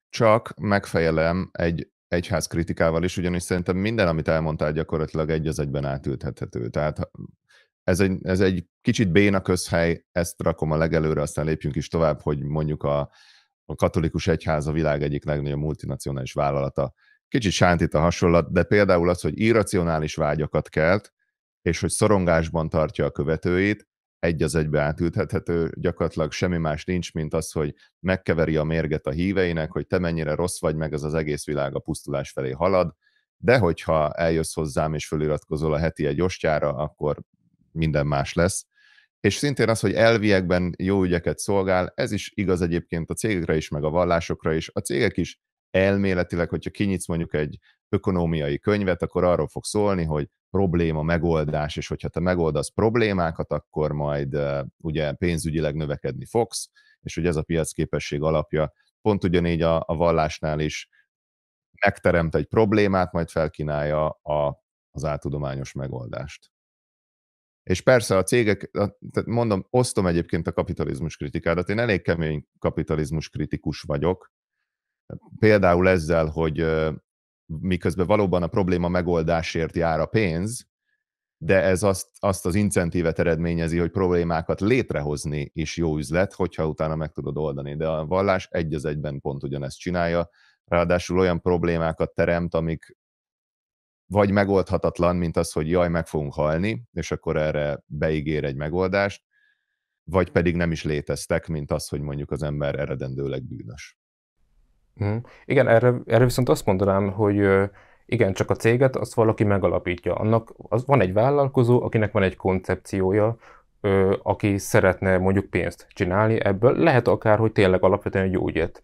csak megfejelem egy egyház kritikával is, ugyanis szerintem minden, amit elmondtál, gyakorlatilag egy az egyben átülthethető. Tehát ez egy, ez egy kicsit béna közhely, ezt rakom a legelőre, aztán lépjünk is tovább, hogy mondjuk a, a katolikus egyház a világ egyik legnagyobb multinacionális vállalata. Kicsit sántít a hasonlat, de például az, hogy irracionális vágyakat kelt, és hogy szorongásban tartja a követőit, egy az egybe átültethető, gyakorlatilag semmi más nincs, mint az, hogy megkeveri a mérget a híveinek, hogy te mennyire rossz vagy, meg az az egész világ a pusztulás felé halad, de hogyha eljössz hozzám és föliratkozol a heti egy ostjára, akkor minden más lesz. És szintén az, hogy elviekben jó ügyeket szolgál, ez is igaz egyébként a cégekre is, meg a vallásokra is. A cégek is elméletileg, hogyha kinyitsz mondjuk egy ökonómiai könyvet, akkor arról fog szólni, hogy probléma, megoldás, és hogyha te megoldasz problémákat, akkor majd ugye pénzügyileg növekedni fogsz, és hogy ez a piacképesség alapja. Pont ugyanígy a, a vallásnál is megteremt egy problémát, majd felkínálja a, az áltudományos megoldást. És persze a cégek, mondom, osztom egyébként a kapitalizmus kritikádat, én elég kemény kapitalizmus kritikus vagyok, Például ezzel, hogy miközben valóban a probléma megoldásért jár a pénz, de ez azt, azt az incentívet eredményezi, hogy problémákat létrehozni is jó üzlet, hogyha utána meg tudod oldani. De a vallás egy az egyben pont ugyanezt csinálja, ráadásul olyan problémákat teremt, amik vagy megoldhatatlan, mint az, hogy jaj, meg fogunk halni, és akkor erre beígér egy megoldást, vagy pedig nem is léteztek, mint az, hogy mondjuk az ember eredendőleg bűnös. Mm. Igen, erre, erre viszont azt mondanám, hogy igen, csak a céget azt valaki megalapítja. Annak az van egy vállalkozó, akinek van egy koncepciója, ö, aki szeretne mondjuk pénzt csinálni ebből, lehet akár, hogy tényleg alapvetően egy úgyet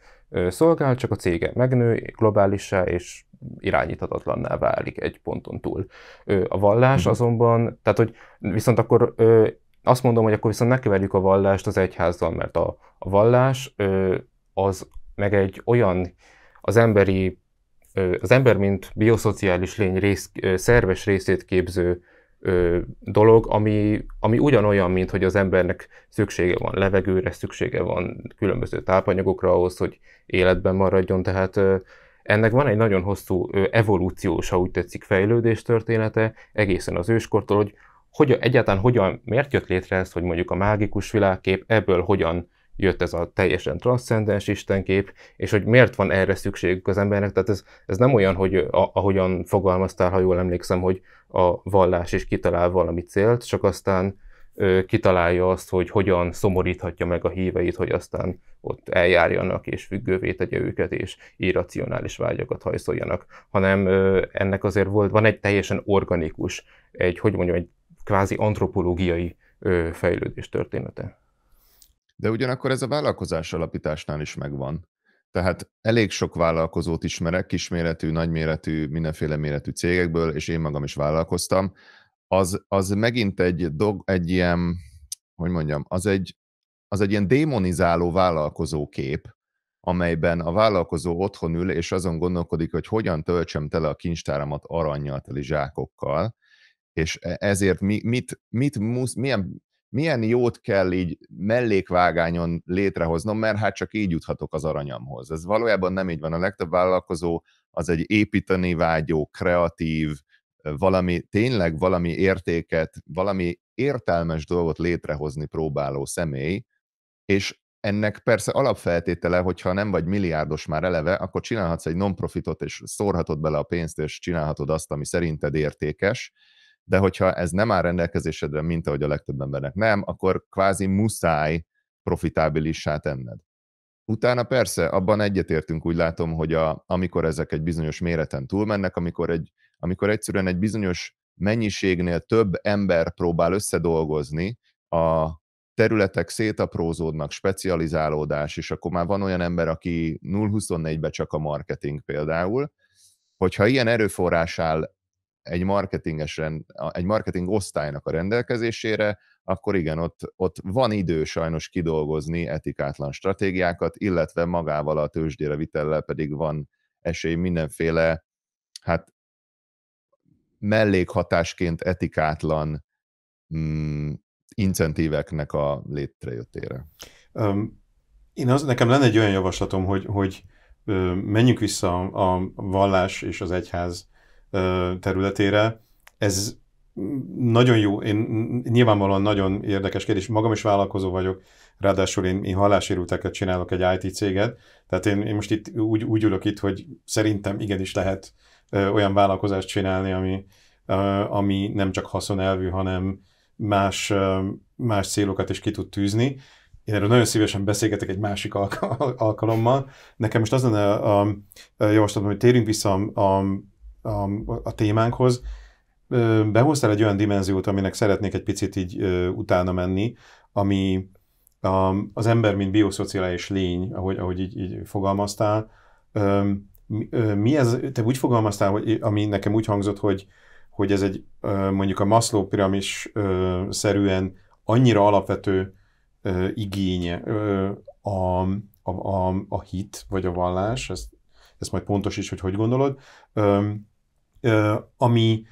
szolgál, csak a cége megnő, globálissá és irányíthatatlanná válik egy ponton túl. Ö, a vallás mhm. azonban, tehát hogy viszont akkor ö, azt mondom, hogy akkor viszont ne keverjük a vallást az egyházzal, mert a, a vallás ö, az meg egy olyan az emberi, az ember mint bioszociális lény rész, szerves részét képző dolog, ami, ami ugyanolyan, mint hogy az embernek szüksége van levegőre, szüksége van különböző tápanyagokra ahhoz, hogy életben maradjon, tehát ennek van egy nagyon hosszú evolúciós, ha úgy tetszik, fejlődés története, egészen az őskortól, hogy hogy, egyáltalán hogyan, miért jött létre ez, hogy mondjuk a mágikus világkép ebből hogyan jött ez a teljesen transzcendens istenkép, és hogy miért van erre szükségük az embernek. Tehát ez, ez nem olyan, hogy a, ahogyan fogalmaztál, ha jól emlékszem, hogy a vallás is kitalál valami célt, csak aztán ö, kitalálja azt, hogy hogyan szomoríthatja meg a híveit, hogy aztán ott eljárjanak és függővé tegye őket, és irracionális vágyakat hajszoljanak, hanem ö, ennek azért volt, van egy teljesen organikus, egy, hogy mondjam, egy kvázi antropológiai ö, fejlődés története. De ugyanakkor ez a vállalkozás alapításnál is megvan. Tehát elég sok vállalkozót ismerek, kisméretű, nagyméretű, mindenféle méretű cégekből, és én magam is vállalkoztam. Az, az megint egy, dog, egy ilyen, hogy mondjam, az egy, az egy ilyen démonizáló vállalkozó kép, amelyben a vállalkozó otthon ül, és azon gondolkodik, hogy hogyan töltsem tele a kincstáramat aranyjal teli zsákokkal, és e-, ezért mi, mit, mit musz, milyen milyen jót kell így mellékvágányon létrehoznom, mert hát csak így juthatok az aranyamhoz. Ez valójában nem így van. A legtöbb vállalkozó az egy építeni vágyó, kreatív, valami, tényleg valami értéket, valami értelmes dolgot létrehozni próbáló személy, és ennek persze alapfeltétele, hogyha nem vagy milliárdos már eleve, akkor csinálhatsz egy non-profitot, és szórhatod bele a pénzt, és csinálhatod azt, ami szerinted értékes, de hogyha ez nem áll rendelkezésedre, mint ahogy a legtöbb embernek nem, akkor kvázi muszáj profitábilissá tenned. Utána persze, abban egyetértünk, úgy látom, hogy a, amikor ezek egy bizonyos méreten túlmennek, amikor, egy, amikor egyszerűen egy bizonyos mennyiségnél több ember próbál összedolgozni, a területek szétaprózódnak, specializálódás, és akkor már van olyan ember, aki 0-24-be csak a marketing például, hogyha ilyen erőforrás áll egy marketinges, egy marketing osztálynak a rendelkezésére, akkor igen, ott, ott van idő sajnos kidolgozni etikátlan stratégiákat, illetve magával a tőzsdére vitellel pedig van esély mindenféle, hát mellékhatásként etikátlan mm, incentíveknek a létrejöttére. Um, én az, nekem lenne egy olyan javaslatom, hogy, hogy menjünk vissza a vallás és az egyház területére. Ez nagyon jó, én nyilvánvalóan nagyon érdekes kérdés, magam is vállalkozó vagyok, ráadásul én, én hallásérülteket csinálok egy IT céget, tehát én, én most itt úgy, úgy ülök itt, hogy szerintem igenis lehet olyan vállalkozást csinálni, ami, ami nem csak haszonelvű, hanem más, más célokat is ki tud tűzni. Én erről nagyon szívesen beszélgetek egy másik alkalommal. Nekem most az lenne a, a javaslatom, hogy térjünk vissza a, a a, a témánkhoz, behoztál egy olyan dimenziót, aminek szeretnék egy picit így utána menni, ami az ember, mint bioszociális lény, ahogy, ahogy így, így fogalmaztál, mi ez, te úgy fogalmaztál, hogy, ami nekem úgy hangzott, hogy, hogy ez egy mondjuk a Maslow piramis szerűen annyira alapvető igénye a, a, a, a hit vagy a vallás, ezt, ezt majd pontos is, hogy hogy gondolod, ami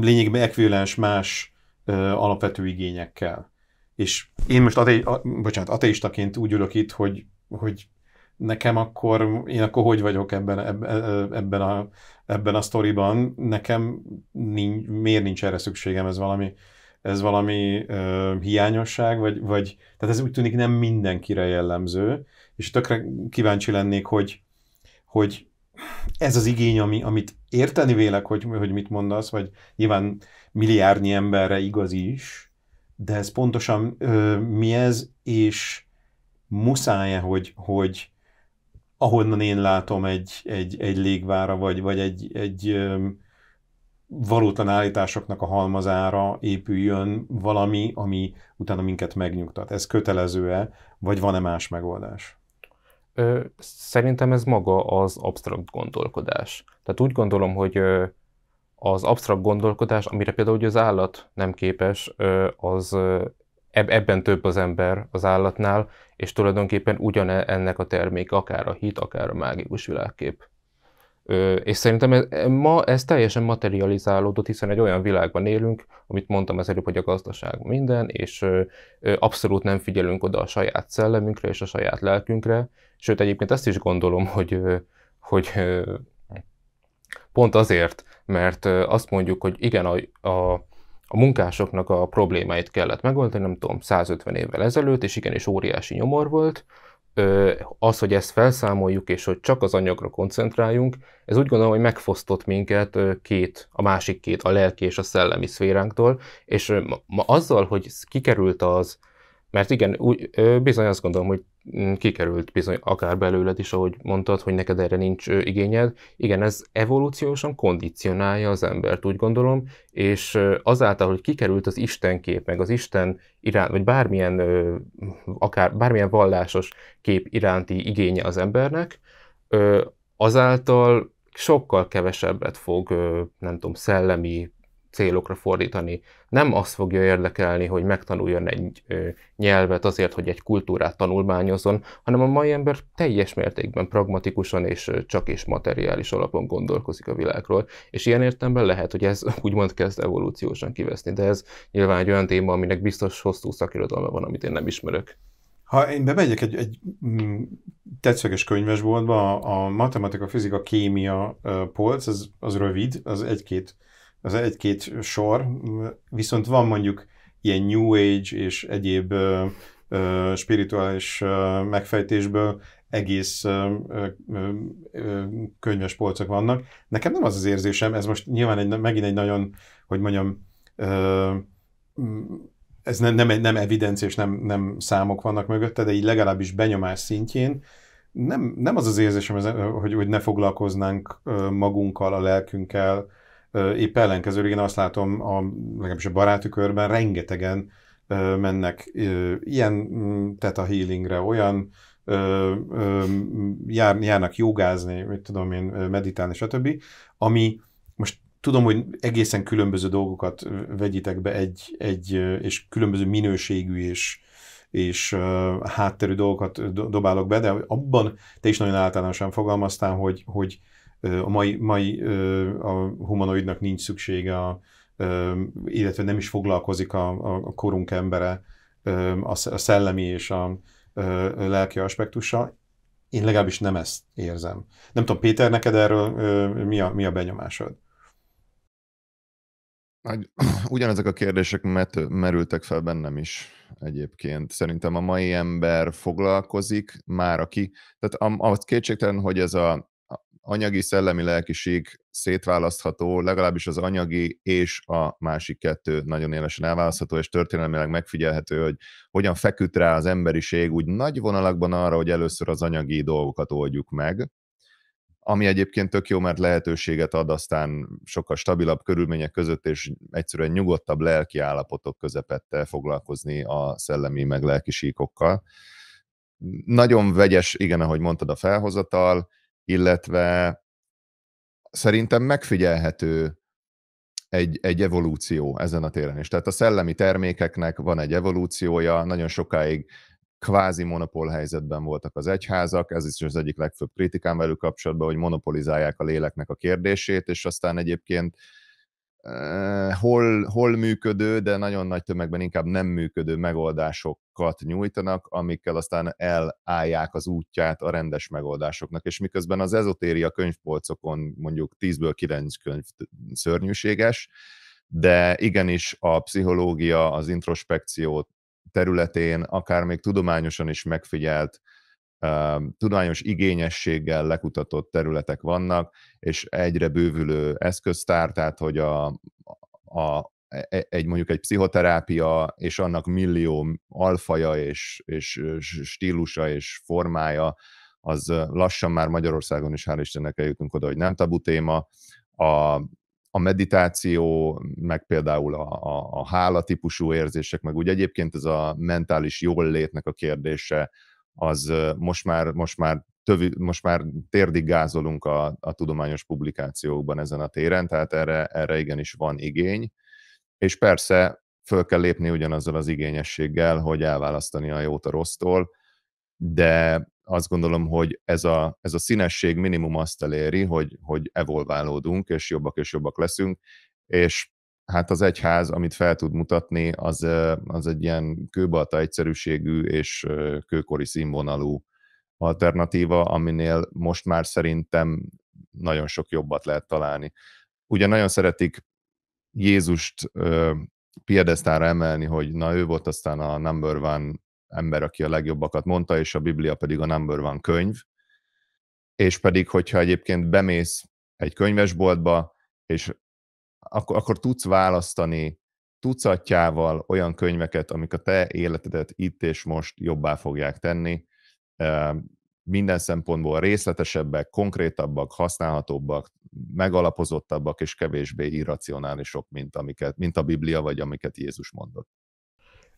lényegében ekvivalens más alapvető igényekkel. És én most ate, a, bocsánat, ateistaként úgy ülök itt, hogy, hogy nekem akkor, én akkor hogy vagyok ebben, e, e, ebben, a, ebben a sztoriban, nekem nincs, miért nincs erre szükségem, ez valami, ez valami ö, hiányosság, vagy, vagy tehát ez úgy tűnik nem mindenkire jellemző, és tökre kíváncsi lennék, hogy, hogy ez az igény, ami, amit érteni vélek, hogy, hogy mit mondasz, vagy nyilván milliárdnyi emberre igaz is, de ez pontosan ö, mi ez, és muszáj hogy, hogy ahonnan én látom egy, egy, egy légvára, vagy, vagy egy, egy ö, valótlan állításoknak a halmazára épüljön valami, ami utána minket megnyugtat. Ez kötelező-e, vagy van-e más megoldás? Ö, szerintem ez maga az absztrakt gondolkodás. Tehát úgy gondolom, hogy az absztrakt gondolkodás, amire például hogy az állat nem képes, az ebben több az ember az állatnál, és tulajdonképpen ennek a termék, akár a hit, akár a mágikus világkép. És szerintem ez, e, ma ez teljesen materializálódott, hiszen egy olyan világban élünk, amit mondtam az előbb, hogy a gazdaság minden, és abszolút nem figyelünk oda a saját szellemünkre és a saját lelkünkre. Sőt, egyébként azt is gondolom, hogy, hogy Pont azért, mert azt mondjuk, hogy igen, a, a a munkásoknak a problémáit kellett megoldani, nem tudom, 150 évvel ezelőtt, és igenis óriási nyomor volt. Az, hogy ezt felszámoljuk, és hogy csak az anyagra koncentráljunk, ez úgy gondolom, hogy megfosztott minket két, a másik két, a lelki és a szellemi szféránktól, és ma azzal, hogy kikerült az, mert igen, úgy, bizony azt gondolom, hogy Mm, kikerült bizony akár belőled is, ahogy mondtad, hogy neked erre nincs igényed. Igen, ez evolúciósan kondicionálja az embert, úgy gondolom, és azáltal, hogy kikerült az Isten kép, meg az Isten iránt, vagy bármilyen, akár bármilyen vallásos kép iránti igénye az embernek, azáltal sokkal kevesebbet fog, nem tudom, szellemi célokra fordítani. Nem azt fogja érdekelni, hogy megtanuljon egy ö, nyelvet azért, hogy egy kultúrát tanulmányozzon, hanem a mai ember teljes mértékben pragmatikusan és ö, csak és materiális alapon gondolkozik a világról. És ilyen értemben lehet, hogy ez úgymond kezd evolúciósan kiveszni, de ez nyilván egy olyan téma, aminek biztos hosszú szakirodalma van, amit én nem ismerök. Ha én bemegyek egy, egy mm, tetszöges könyvesboltba, a, a matematika, fizika, kémia polc, az, az rövid, az egy-két az egy-két sor, viszont van mondjuk ilyen New Age és egyéb spirituális megfejtésből egész ö, könyves polcok vannak. Nekem nem az az érzésem, ez most nyilván egy, megint egy nagyon, hogy mondjam, ez nem, nem, nem evidencia és nem, nem számok vannak mögötte, de így legalábbis benyomás szintjén nem, nem az az érzésem, hogy, hogy ne foglalkoznánk magunkkal, a lelkünkkel, Épp ellenkezőleg én azt látom, a, legalábbis a baráti körben rengetegen mennek ilyen mm, teta healingre, olyan jár, járnak jogázni, mit tudom én, meditálni, stb. Ami most tudom, hogy egészen különböző dolgokat vegyitek be egy, egy és különböző minőségű és, és hátterű dolgokat dobálok be, de abban te is nagyon általánosan fogalmaztál, hogy, hogy a mai, mai a humanoidnak nincs szüksége, a, illetve nem is foglalkozik a, a korunk embere a szellemi és a lelki aspektusa. Én legalábbis nem ezt érzem. Nem tudom, Péter, neked erről mi a, mi a benyomásod? Ugyanezek a kérdések merültek fel bennem is egyébként. Szerintem a mai ember foglalkozik már, aki, tehát az kétségtelen, hogy ez a anyagi, szellemi, lelkiség szétválasztható, legalábbis az anyagi és a másik kettő nagyon élesen elválasztható, és történelmileg megfigyelhető, hogy hogyan feküdt rá az emberiség úgy nagy vonalakban arra, hogy először az anyagi dolgokat oldjuk meg, ami egyébként tök jó, mert lehetőséget ad aztán sokkal stabilabb körülmények között, és egyszerűen nyugodtabb lelki állapotok közepette foglalkozni a szellemi meg lelki síkokkal. Nagyon vegyes, igen, ahogy mondtad, a felhozatal, illetve szerintem megfigyelhető egy, egy evolúció ezen a téren is. Tehát a szellemi termékeknek van egy evolúciója, nagyon sokáig kvázi monopól helyzetben voltak az egyházak, ez is az egyik legfőbb kritikám velük kapcsolatban, hogy monopolizálják a léleknek a kérdését, és aztán egyébként Eh, hol, hol működő, de nagyon nagy tömegben inkább nem működő megoldásokat nyújtanak, amikkel aztán elállják az útját a rendes megoldásoknak. És miközben az ezotéria könyvpolcokon mondjuk 10-ből 9 könyv szörnyűséges, de igenis a pszichológia, az introspekció területén akár még tudományosan is megfigyelt Um, tudományos igényességgel lekutatott területek vannak, és egyre bővülő eszköztár, tehát hogy a, a, e, egy mondjuk egy pszichoterápia, és annak millió alfaja és, és stílusa és formája, az lassan már Magyarországon is, hál' Istennek eljutunk oda, hogy nem tabu téma. A, a meditáció, meg például a, a, a hála típusú érzések, meg úgy egyébként ez a mentális jól létnek a kérdése, az most már, most már tövi, most már térdig gázolunk a, a tudományos publikációkban ezen a téren, tehát erre, erre igenis van igény, és persze föl kell lépni ugyanazzal az igényességgel, hogy elválasztani a jót a rossztól, de azt gondolom, hogy ez a, ez a színesség minimum azt eléri, hogy, hogy evolválódunk, és jobbak és jobbak leszünk, és hát az egyház, amit fel tud mutatni, az, az egy ilyen kőbalta egyszerűségű és kőkori színvonalú alternatíva, aminél most már szerintem nagyon sok jobbat lehet találni. Ugye nagyon szeretik Jézust piedesztára emelni, hogy na ő volt aztán a number one ember, aki a legjobbakat mondta, és a Biblia pedig a number one könyv, és pedig, hogyha egyébként bemész egy könyvesboltba, és akkor, akkor tudsz választani tucatjával olyan könyveket, amik a te életedet itt és most jobbá fogják tenni. Minden szempontból részletesebbek, konkrétabbak, használhatóbbak, megalapozottabbak és kevésbé irracionálisok, mint, amiket, mint a Biblia, vagy amiket Jézus mondott.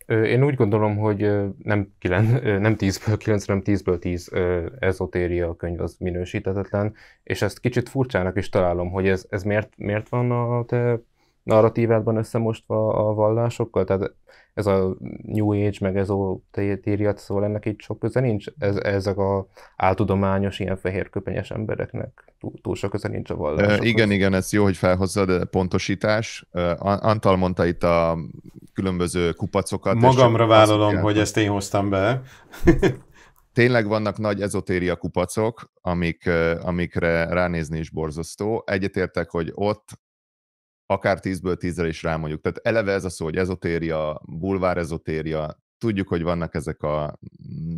Én úgy gondolom, hogy nem, 9, nem 10-ből 9, hanem 10-ből 10 ezotéria könyv az minősítetetlen, és ezt kicsit furcsának is találom, hogy ez, ez miért, miért van a te narratívádban összemostva a vallásokkal? Tehát ez a New Age, meg ez a tériat, szóval ennek itt sok köze nincs? Ez, ezek a áltudományos, ilyen fehér köpenyes embereknek túl, túl sok köze nincs a vallásokhoz. igen, igen, ez jó, hogy felhozzad, pontosítás. Antal mondta itt a különböző kupacokat. Magamra vállalom, hogy ezt én hoztam be. tényleg vannak nagy ezotéria kupacok, amik, amikre ránézni is borzasztó. Egyetértek, hogy ott akár 10-ből 10 is rámondjuk. Tehát eleve ez a szó, hogy ezotéria, bulvár ezotéria, tudjuk, hogy vannak ezek a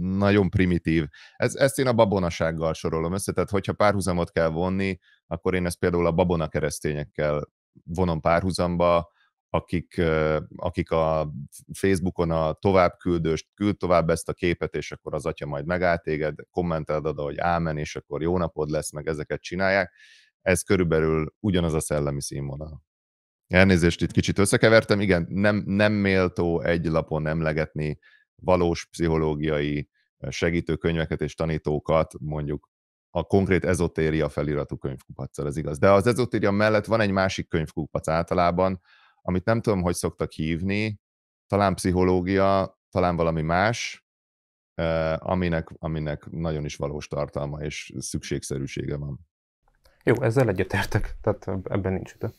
nagyon primitív, ez, ezt én a babonasággal sorolom össze, tehát hogyha párhuzamot kell vonni, akkor én ezt például a babona keresztényekkel vonom párhuzamba, akik, akik a Facebookon a továbbküldőst, küld tovább ezt a képet, és akkor az atya majd megáll téged, kommenteld oda, hogy ámen, és akkor jó napod lesz, meg ezeket csinálják. Ez körülbelül ugyanaz a szellemi színvonal. Elnézést, itt kicsit összekevertem. Igen, nem, nem méltó egy lapon emlegetni valós pszichológiai segítőkönyveket és tanítókat, mondjuk a konkrét ezotéria feliratú könyvkupacsal, ez igaz. De az ezotéria mellett van egy másik könyvkupac általában, amit nem tudom, hogy szoktak hívni, talán pszichológia, talán valami más, aminek, aminek nagyon is valós tartalma és szükségszerűsége van. Jó, ezzel egyetértek, tehát ebben nincs ütöm.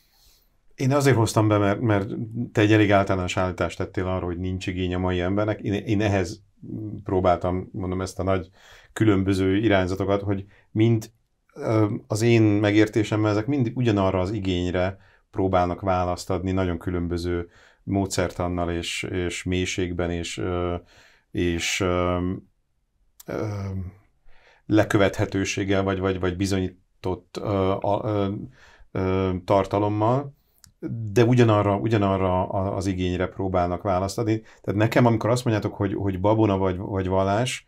Én azért hoztam be, mert, mert te egy elég általános állítást tettél arra, hogy nincs igény a mai embernek. Én, én ehhez próbáltam, mondom, ezt a nagy különböző irányzatokat, hogy mind az én megértésemben ezek mind ugyanarra az igényre próbálnak választ adni, nagyon különböző módszertannal és, és mélységben, és, és lekövethetőséggel, vagy, vagy, vagy bizonyított tartalommal de ugyanarra, ugyanarra az igényre próbálnak választ adni. Tehát nekem, amikor azt mondjátok, hogy, hogy babona vagy, vagy vallás,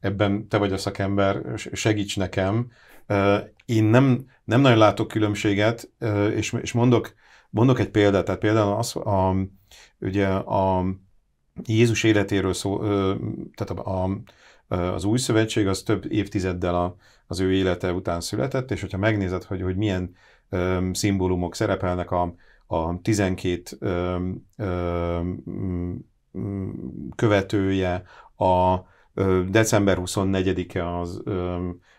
ebben te vagy a szakember, segíts nekem. Én nem, nem nagyon látok különbséget, és, és mondok, mondok egy példát. Tehát például az, a, ugye a Jézus életéről szó, tehát a, a, az új szövetség az több évtizeddel a, az ő élete után született, és hogyha megnézed, hogy, hogy milyen szimbólumok szerepelnek a, a 12 mm, követője, a december 24-e az,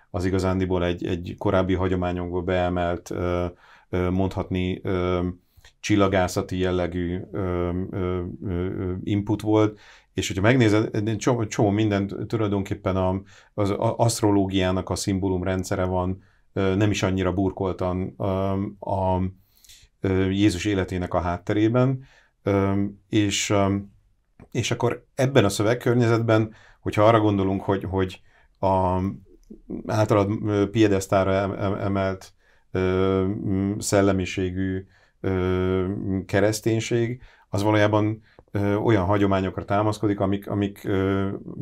az igazándiból egy, egy korábbi hagyományokból beemelt, mondhatni csillagászati jellegű input volt, és hogyha megnézed, csomó, csomó minden tulajdonképpen a, az asztrológiának a szimbólumrendszere van nem is annyira burkoltan a Jézus életének a hátterében, és, és akkor ebben a szövegkörnyezetben, hogyha arra gondolunk, hogy, hogy a általad piedesztára emelt szellemiségű kereszténység, az valójában olyan hagyományokra támaszkodik, amik, amik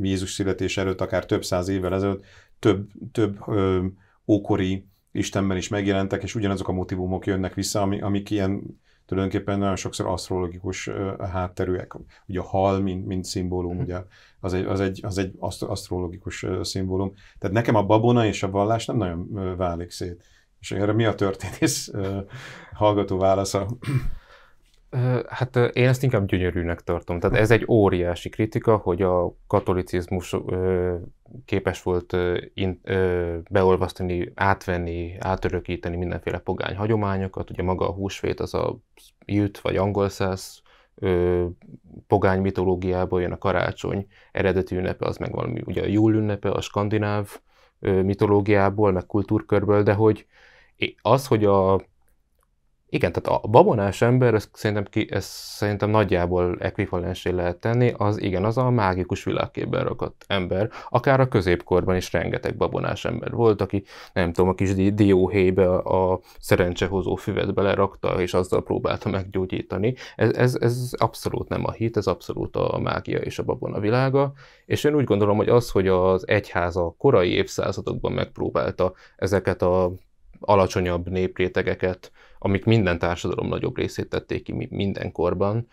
Jézus születés előtt, akár több száz évvel ezelőtt több, több ókori Istenben is megjelentek, és ugyanazok a motivumok jönnek vissza, ami, amik ilyen tulajdonképpen nagyon sokszor asztrologikus hátterűek. Ugye a hal, mint, mint szimbólum, mm. ugye az egy, az egy, az egy asztrologikus szimbólum. Tehát nekem a babona és a vallás nem nagyon válik szét. És erre mi a történész hallgató válasza? Hát én ezt inkább gyönyörűnek tartom. Tehát ez egy óriási kritika, hogy a katolicizmus képes volt beolvasztani, átvenni, átörökíteni mindenféle pogány hagyományokat. Ugye maga a húsvét az a jut vagy angol száz pogány mitológiából jön a karácsony eredeti ünnepe, az meg valami, ugye a júl ünnepe, a skandináv mitológiából, meg kultúrkörből, de hogy az, hogy a igen, tehát a babonás ember, ez szerintem, ki, ez szerintem nagyjából ekvivalensé lehet tenni, az igen, az a mágikus világképben rakott ember. Akár a középkorban is rengeteg babonás ember volt, aki nem tudom, a kis dióhéjbe a, a szerencsehozó füvet belerakta, és azzal próbálta meggyógyítani. Ez, ez, ez abszolút nem a hit, ez abszolút a mágia és a babona világa. És én úgy gondolom, hogy az, hogy az egyháza a korai évszázadokban megpróbálta ezeket a alacsonyabb néprétegeket amik minden társadalom nagyobb részét tették ki mindenkorban,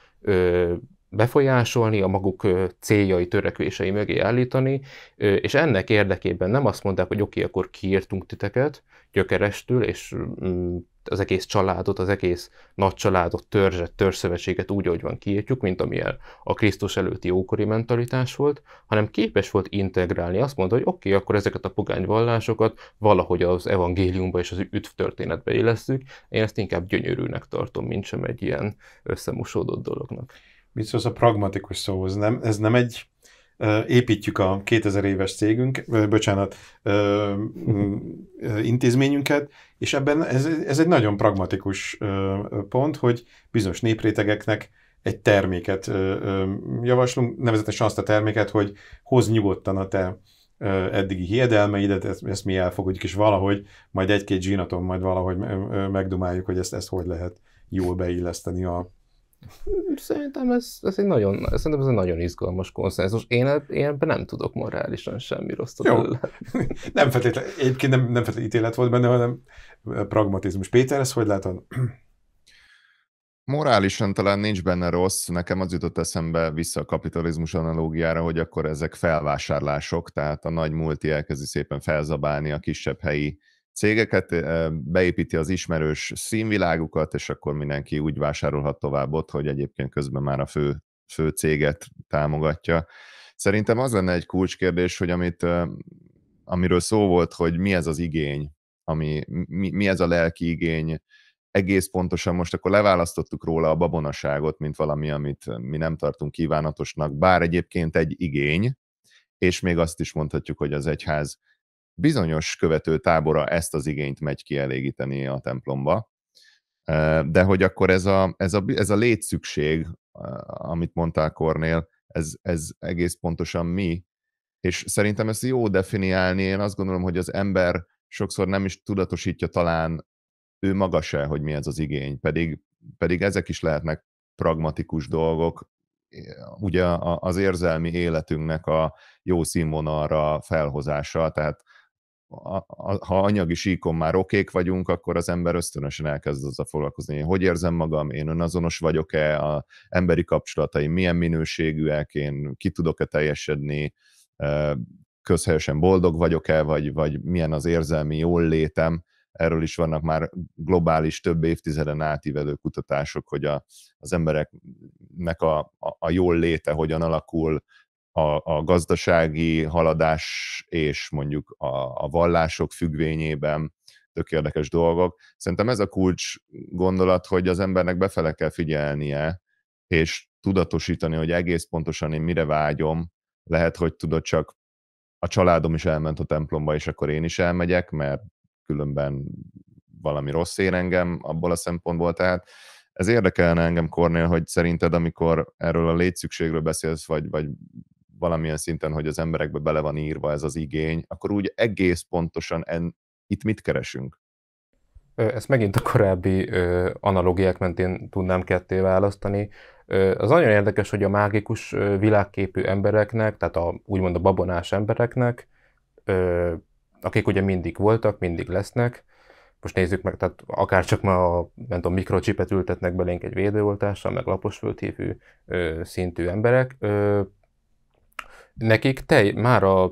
befolyásolni, a maguk céljai, törekvései mögé állítani, és ennek érdekében nem azt mondták, hogy oké, okay, akkor kiírtunk titeket gyökerestül, és mm, az egész családot, az egész nagy családot, törzset, törzszövetséget úgy, ahogy van kiértjük, mint amilyen a Krisztus előtti ókori mentalitás volt, hanem képes volt integrálni. Azt mondta, hogy oké, okay, akkor ezeket a pogány vallásokat valahogy az evangéliumba és az üdv történetbe illesztük. Én ezt inkább gyönyörűnek tartom, mint sem egy ilyen összemosódott dolognak. Mit szólsz a pragmatikus szóhoz? Nem, ez nem egy építjük a 2000 éves cégünk, bocsánat, intézményünket, és ebben ez, ez egy nagyon pragmatikus pont, hogy bizonyos néprétegeknek egy terméket javaslunk, nevezetesen azt a terméket, hogy hoz nyugodtan a te eddigi hiedelmeidet, ezt, ezt mi elfogadjuk, és valahogy majd egy-két zsinaton majd valahogy megdumáljuk, hogy ezt, ezt hogy lehet jól beilleszteni a, Szerintem ez, ez, egy nagyon, szerintem ez egy nagyon izgalmas konszenzus. Én, én ebben nem tudok morálisan semmi rossz Jó. nem feltétlenül, egyébként nem, nem feltétlenül ítélet volt benne, hanem pragmatizmus. Péter, ezt hogy látod? Morálisan talán nincs benne rossz, nekem az jutott eszembe vissza a kapitalizmus analógiára, hogy akkor ezek felvásárlások, tehát a nagy multi elkezdi szépen felzabálni a kisebb helyi cégeket, beépíti az ismerős színvilágukat, és akkor mindenki úgy vásárolhat tovább ott, hogy egyébként közben már a fő, fő céget támogatja. Szerintem az lenne egy kulcskérdés, hogy amit, amiről szó volt, hogy mi ez az igény, ami, mi, mi ez a lelki igény, egész pontosan most akkor leválasztottuk róla a babonaságot, mint valami, amit mi nem tartunk kívánatosnak, bár egyébként egy igény, és még azt is mondhatjuk, hogy az egyház bizonyos követő tábora ezt az igényt megy kielégíteni a templomba, de hogy akkor ez a, ez a, ez a létszükség, amit mondtál Kornél, ez, ez egész pontosan mi, és szerintem ezt jó definiálni, én azt gondolom, hogy az ember sokszor nem is tudatosítja talán ő maga se, hogy mi ez az igény, pedig, pedig ezek is lehetnek pragmatikus dolgok, ugye az érzelmi életünknek a jó színvonalra felhozása, tehát a, a, ha anyagi síkon már okék vagyunk, akkor az ember ösztönösen elkezd azzal foglalkozni, hogy érzem magam, én önazonos vagyok-e, a emberi kapcsolataim milyen minőségűek, én ki tudok-e teljesedni, közhelyesen boldog vagyok-e, vagy, vagy milyen az érzelmi jól létem. Erről is vannak már globális, több évtizeden átívelő kutatások, hogy a, az embereknek a, a, a jól léte hogyan alakul, a, a gazdasági haladás és mondjuk a, a vallások függvényében tök érdekes dolgok. Szerintem ez a kulcs gondolat, hogy az embernek befele kell figyelnie, és tudatosítani, hogy egész pontosan én mire vágyom. Lehet, hogy tudod, csak a családom is elment a templomba, és akkor én is elmegyek, mert különben valami rossz ér engem abból a szempontból. Tehát ez érdekelne engem, Kornél, hogy szerinted, amikor erről a létszükségről beszélsz, vagy, vagy valamilyen szinten, hogy az emberekbe bele van írva ez az igény, akkor úgy egész pontosan en, itt mit keresünk? Ezt megint a korábbi ö, analogiák mentén tudnám ketté választani. Ö, az nagyon érdekes, hogy a mágikus ö, világképű embereknek, tehát a, úgymond a babonás embereknek, ö, akik ugye mindig voltak, mindig lesznek, most nézzük meg, tehát akár csak ma a, nem tudom, mikrocsipet ültetnek belénk egy védőoltással, meg laposföldhívű szintű emberek, ö, nekik te már a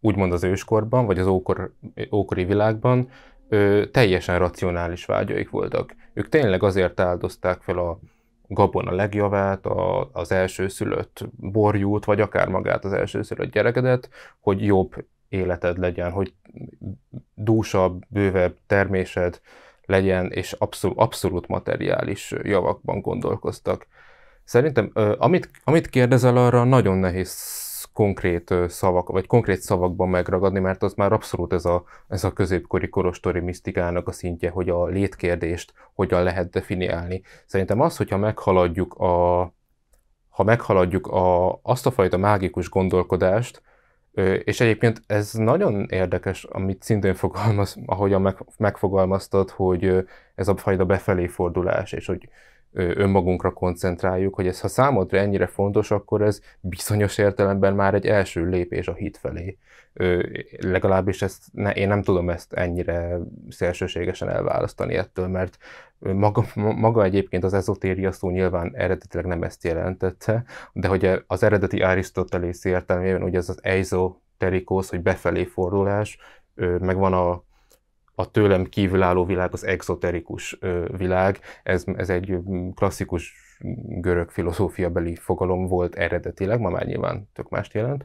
úgymond az őskorban, vagy az ókor, ókori világban ö, teljesen racionális vágyaik voltak. Ők tényleg azért áldozták fel a Gabon a legjavát, a, az elsőszülött borjút, vagy akár magát az elsőszülött gyerekedet, hogy jobb életed legyen, hogy dúsabb, bővebb termésed legyen, és abszol, abszolút materiális javakban gondolkoztak. Szerintem, amit, amit kérdezel, arra nagyon nehéz konkrét szavak, vagy konkrét szavakban megragadni, mert az már abszolút ez a, ez a középkori korostori misztikának a szintje, hogy a létkérdést hogyan lehet definiálni. Szerintem az, hogyha meghaladjuk a, ha meghaladjuk a, azt a fajta mágikus gondolkodást, és egyébként ez nagyon érdekes, amit szintén fogalmaz, ahogyan meg, megfogalmaztad, hogy ez a fajta befelé fordulás, és hogy önmagunkra koncentráljuk, hogy ez ha számodra ennyire fontos, akkor ez bizonyos értelemben már egy első lépés a hit felé. Ö, legalábbis ezt ne, én nem tudom ezt ennyire szélsőségesen elválasztani ettől, mert maga, maga egyébként az ezotéria szó nyilván eredetileg nem ezt jelentette, de hogy az eredeti arisztotelészi értelmében ugye ez az eizo hogy befelé fordulás, meg van a a tőlem kívülálló világ az exoterikus világ. Ez, ez egy klasszikus görög filozófiabeli fogalom volt eredetileg, ma már nyilván tök mást jelent.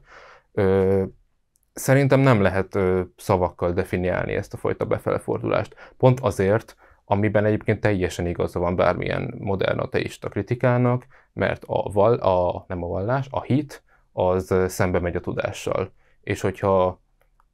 Szerintem nem lehet szavakkal definiálni ezt a fajta befelefordulást. Pont azért, amiben egyébként teljesen igaza van bármilyen modern ateista kritikának, mert a, val, a nem a vallás, a hit, az szembe megy a tudással. És hogyha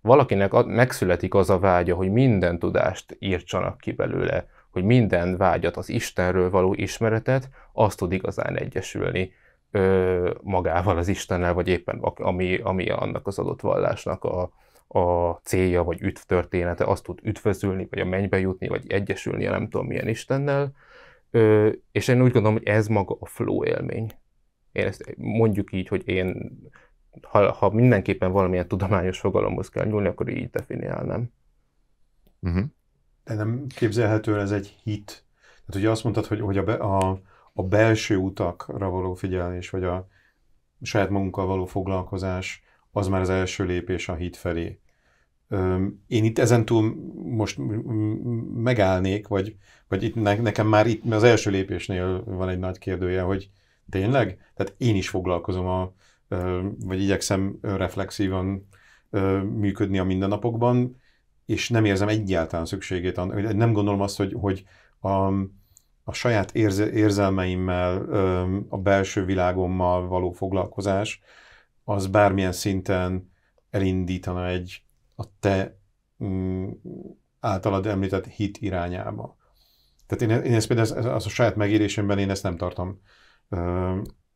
valakinek megszületik az a vágya, hogy minden tudást írtsanak ki belőle, hogy minden vágyat, az Istenről való ismeretet, azt tud igazán egyesülni ö, magával, az Istennel, vagy éppen ami, ami annak az adott vallásnak a, a célja, vagy üdv története, azt tud üdvözülni, vagy a mennybe jutni, vagy egyesülni a nem tudom milyen Istennel. Ö, és én úgy gondolom, hogy ez maga a flow élmény. Én ezt mondjuk így, hogy én ha, ha mindenképpen valamilyen tudományos fogalomhoz kell nyúlni, akkor így definiálnám. Uh-huh. De nem képzelhető ez egy hit? Tehát ugye azt mondtad, hogy, hogy a, be, a, a belső utakra való figyelés, vagy a saját magunkkal való foglalkozás, az már az első lépés a hit felé. Én itt ezentúl most megállnék, vagy, vagy itt ne, nekem már itt az első lépésnél van egy nagy kérdője, hogy tényleg? Tehát én is foglalkozom a, vagy igyekszem reflexívan működni a mindennapokban, és nem érzem egyáltalán szükségét, nem gondolom azt, hogy, hogy a, a saját érze, érzelmeimmel, a belső világommal való foglalkozás, az bármilyen szinten elindítana egy a te mm, általad említett hit irányába. Tehát én, én ezt például az a saját megérésemben én ezt nem tartom.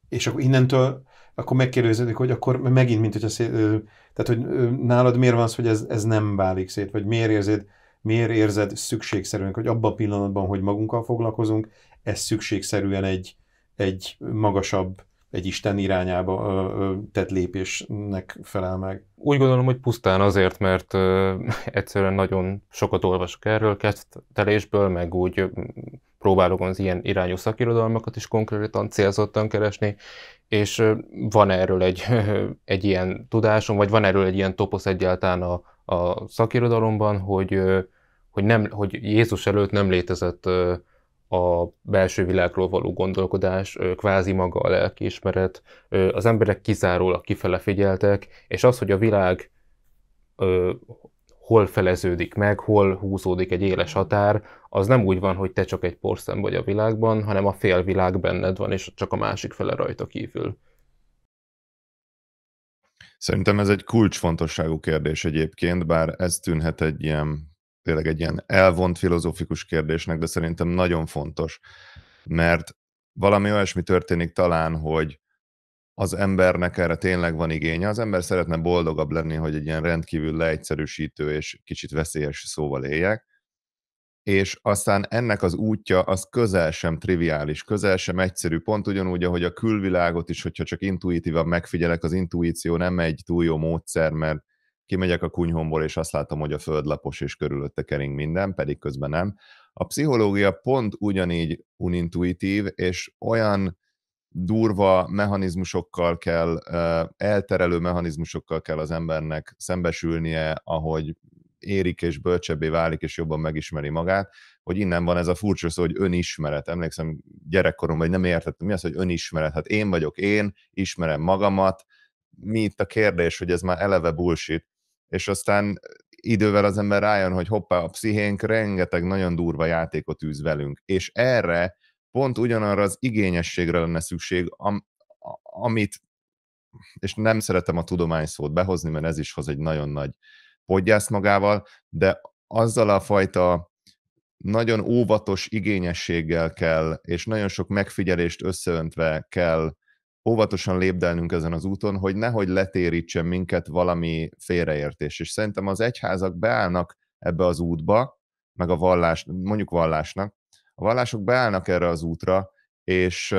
És akkor innentől akkor megkérdeződik, hogy akkor megint, mint hogy a szét, tehát hogy nálad miért van az, hogy ez, ez nem válik szét, vagy miért érzed, miért érzed szükségszerűen, hogy abban a pillanatban, hogy magunkkal foglalkozunk, ez szükségszerűen egy, egy magasabb egy Isten irányába tett lépésnek felel meg? Úgy gondolom, hogy pusztán azért, mert egyszerűen nagyon sokat olvasok erről kezdtelésből, meg úgy próbálok az ilyen irányú szakirodalmakat is konkrétan célzottan keresni, és van erről egy, egy ilyen tudásom, vagy van erről egy ilyen toposz egyáltalán a, a szakirodalomban, hogy, hogy, nem, hogy Jézus előtt nem létezett a belső világról való gondolkodás, kvázi maga a lelkiismeret, az emberek kizárólag kifele figyeltek, és az, hogy a világ hol feleződik meg, hol húzódik egy éles határ, az nem úgy van, hogy te csak egy porszem vagy a világban, hanem a világ benned van, és csak a másik fele rajta kívül. Szerintem ez egy kulcsfontosságú kérdés egyébként, bár ez tűnhet egy ilyen tényleg egy ilyen elvont filozófikus kérdésnek, de szerintem nagyon fontos, mert valami olyasmi történik talán, hogy az embernek erre tényleg van igénye. Az ember szeretne boldogabb lenni, hogy egy ilyen rendkívül leegyszerűsítő és kicsit veszélyes szóval éljek, és aztán ennek az útja az közel sem triviális, közel sem egyszerű, pont ugyanúgy, ahogy a külvilágot is, hogyha csak intuitívan megfigyelek, az intuíció nem egy túl jó módszer, mert kimegyek a kunyhomból, és azt látom, hogy a föld lapos, és körülötte kering minden, pedig közben nem. A pszichológia pont ugyanígy unintuitív, és olyan durva mechanizmusokkal kell, elterelő mechanizmusokkal kell az embernek szembesülnie, ahogy érik és bölcsebbé válik, és jobban megismeri magát, hogy innen van ez a furcsa szó, hogy önismeret. Emlékszem, gyerekkoromban hogy nem értettem, mi az, hogy önismeret. Hát én vagyok én, ismerem magamat, mi itt a kérdés, hogy ez már eleve bullshit, és aztán idővel az ember rájön, hogy hoppá, a pszichénk rengeteg nagyon durva játékot űz velünk, és erre pont ugyanarra az igényességre lenne szükség, am, amit, és nem szeretem a tudomány szót behozni, mert ez is hoz egy nagyon nagy podgyász magával, de azzal a fajta nagyon óvatos igényességgel kell, és nagyon sok megfigyelést összeöntve kell óvatosan lépdelnünk ezen az úton, hogy nehogy letérítsen minket valami félreértés. És szerintem az egyházak beállnak ebbe az útba, meg a vallás, mondjuk vallásnak, a vallások beállnak erre az útra, és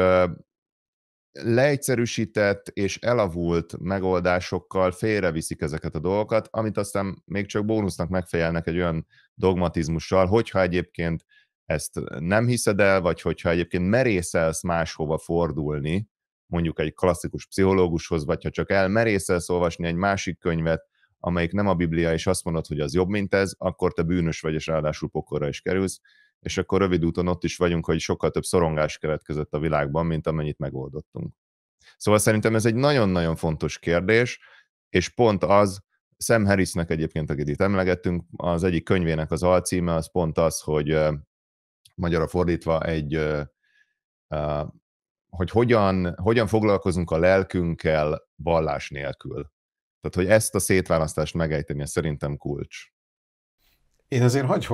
leegyszerűsített és elavult megoldásokkal félreviszik ezeket a dolgokat, amit aztán még csak bónusznak megfejelnek egy olyan dogmatizmussal, hogyha egyébként ezt nem hiszed el, vagy hogyha egyébként merészelsz máshova fordulni, mondjuk egy klasszikus pszichológushoz, vagy ha csak elmerészelsz olvasni egy másik könyvet, amelyik nem a Biblia, és azt mondod, hogy az jobb, mint ez, akkor te bűnös vagy, és ráadásul pokorra is kerülsz, és akkor rövid úton ott is vagyunk, hogy sokkal több szorongás keletkezett a világban, mint amennyit megoldottunk. Szóval szerintem ez egy nagyon-nagyon fontos kérdés, és pont az, Sam Harrisnek egyébként, akit itt emlegettünk, az egyik könyvének az alcíme az pont az, hogy magyarra fordítva egy hogy hogyan, hogyan foglalkozunk a lelkünkkel vallás nélkül. Tehát, hogy ezt a szétválasztást megejteni, ez szerintem kulcs. Én azért hagy,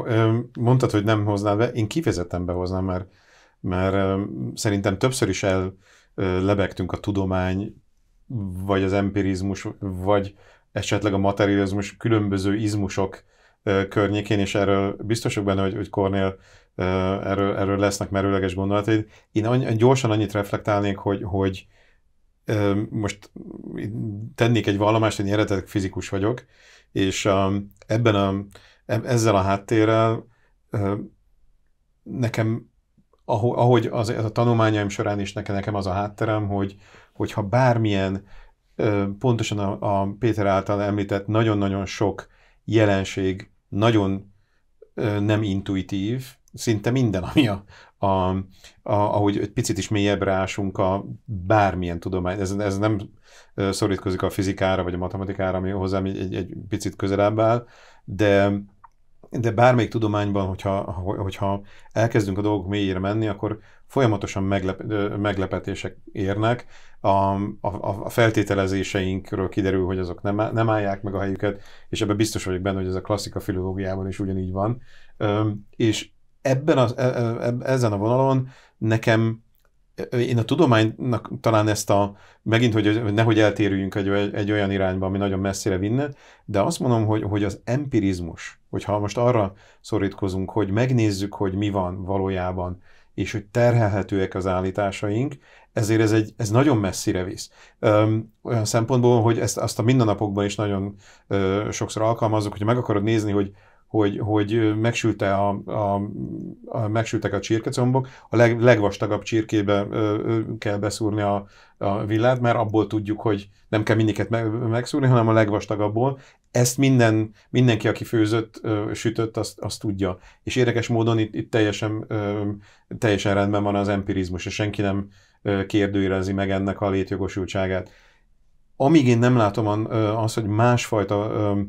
mondtad, hogy nem hoznád be, én kifejezetten behoznám, mert, mert szerintem többször is el lebegtünk a tudomány, vagy az empirizmus, vagy esetleg a materializmus különböző izmusok környékén, és erről biztosok benne, hogy, hogy Kornél erről, erről lesznek merőleges gondolataid. Én annyi, gyorsan annyit reflektálnék, hogy, hogy most tennék egy vallomást, én eredetek fizikus vagyok, és ebben a, e, ezzel a háttérrel nekem, ahogy az, a tanulmányaim során is nekem, nekem az a hátterem, hogy, hogyha bármilyen, pontosan a, a Péter által említett nagyon-nagyon sok jelenség nagyon nem intuitív, szinte minden, ami a, a, a, ahogy egy picit is mélyebbre ásunk a bármilyen tudomány, ez, ez nem szorítkozik a fizikára vagy a matematikára, ami hozzám egy, egy, egy picit közelebb áll, de, de bármelyik tudományban, hogyha, hogyha elkezdünk a dolgok mélyére menni, akkor folyamatosan meglep, meglepetések érnek, a, a, a feltételezéseinkről kiderül, hogy azok nem, nem állják meg a helyüket, és ebben biztos vagyok benne, hogy ez a klasszika filológiában is ugyanígy van. És ebben a, e, e, ezen a vonalon nekem én a tudománynak talán ezt a, megint, hogy nehogy eltérüljünk egy, egy olyan irányba, ami nagyon messzire vinne, de azt mondom, hogy, hogy az empirizmus, hogyha most arra szorítkozunk, hogy megnézzük, hogy mi van valójában, és hogy terhelhetőek az állításaink, ezért ez, egy, ez nagyon messzire visz. Öm, olyan szempontból, hogy ezt azt a mindennapokban is nagyon ö, sokszor alkalmazzuk, hogy meg akarod nézni, hogy hogy, hogy megsülte a, a, a, megsültek a csirkecombok, a leg, legvastagabb csirkébe ö, ö, kell beszúrni a, a villát, mert abból tudjuk, hogy nem kell mindiket meg, megszúrni, hanem a legvastagabból. Ezt minden, mindenki, aki főzött, ö, sütött, azt, azt tudja. És érdekes módon itt, itt teljesen, ö, teljesen rendben van az empirizmus, és senki nem ö, kérdőjelezi meg ennek a létjogosultságát. Amíg én nem látom azt, hogy másfajta ö,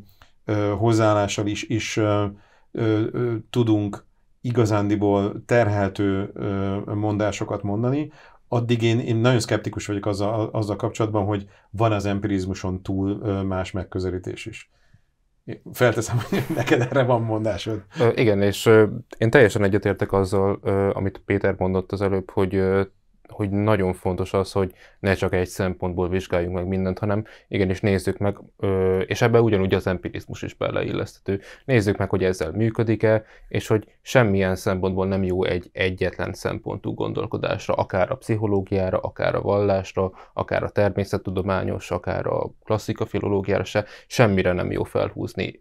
hozzáállással is, is ö, ö, tudunk igazándiból terhető ö, mondásokat mondani, addig én, én nagyon szkeptikus vagyok azzal, azzal kapcsolatban, hogy van az empirizmuson túl más megközelítés is. Felteszem, hogy neked erre van mondásod. Ö, igen, és ö, én teljesen egyetértek azzal, ö, amit Péter mondott az előbb, hogy hogy nagyon fontos az, hogy ne csak egy szempontból vizsgáljunk meg mindent, hanem igenis nézzük meg, és ebbe ugyanúgy az empirizmus is beleillesztető. Nézzük meg, hogy ezzel működik-e, és hogy semmilyen szempontból nem jó egy egyetlen szempontú gondolkodásra, akár a pszichológiára, akár a vallásra, akár a természettudományos, akár a klasszika filológiára se, semmire nem jó felhúzni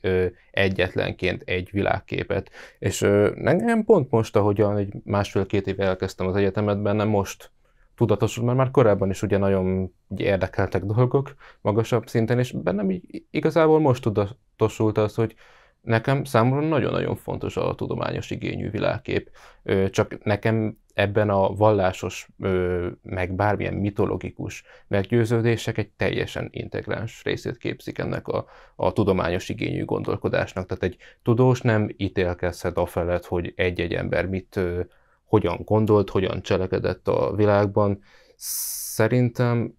egyetlenként egy világképet. És nekem pont most, ahogyan egy másfél-két éve elkezdtem az egyetemet, benne, most tudatosult, mert már korábban is ugye nagyon érdekeltek dolgok magasabb szinten, és bennem így igazából most tudatosult az, hogy nekem számomra nagyon-nagyon fontos a tudományos igényű világkép, csak nekem ebben a vallásos, meg bármilyen mitológikus meggyőződések egy teljesen integráns részét képzik ennek a, a tudományos igényű gondolkodásnak. Tehát egy tudós nem ítélkezhet felett, hogy egy-egy ember mit hogyan gondolt, hogyan cselekedett a világban. Szerintem...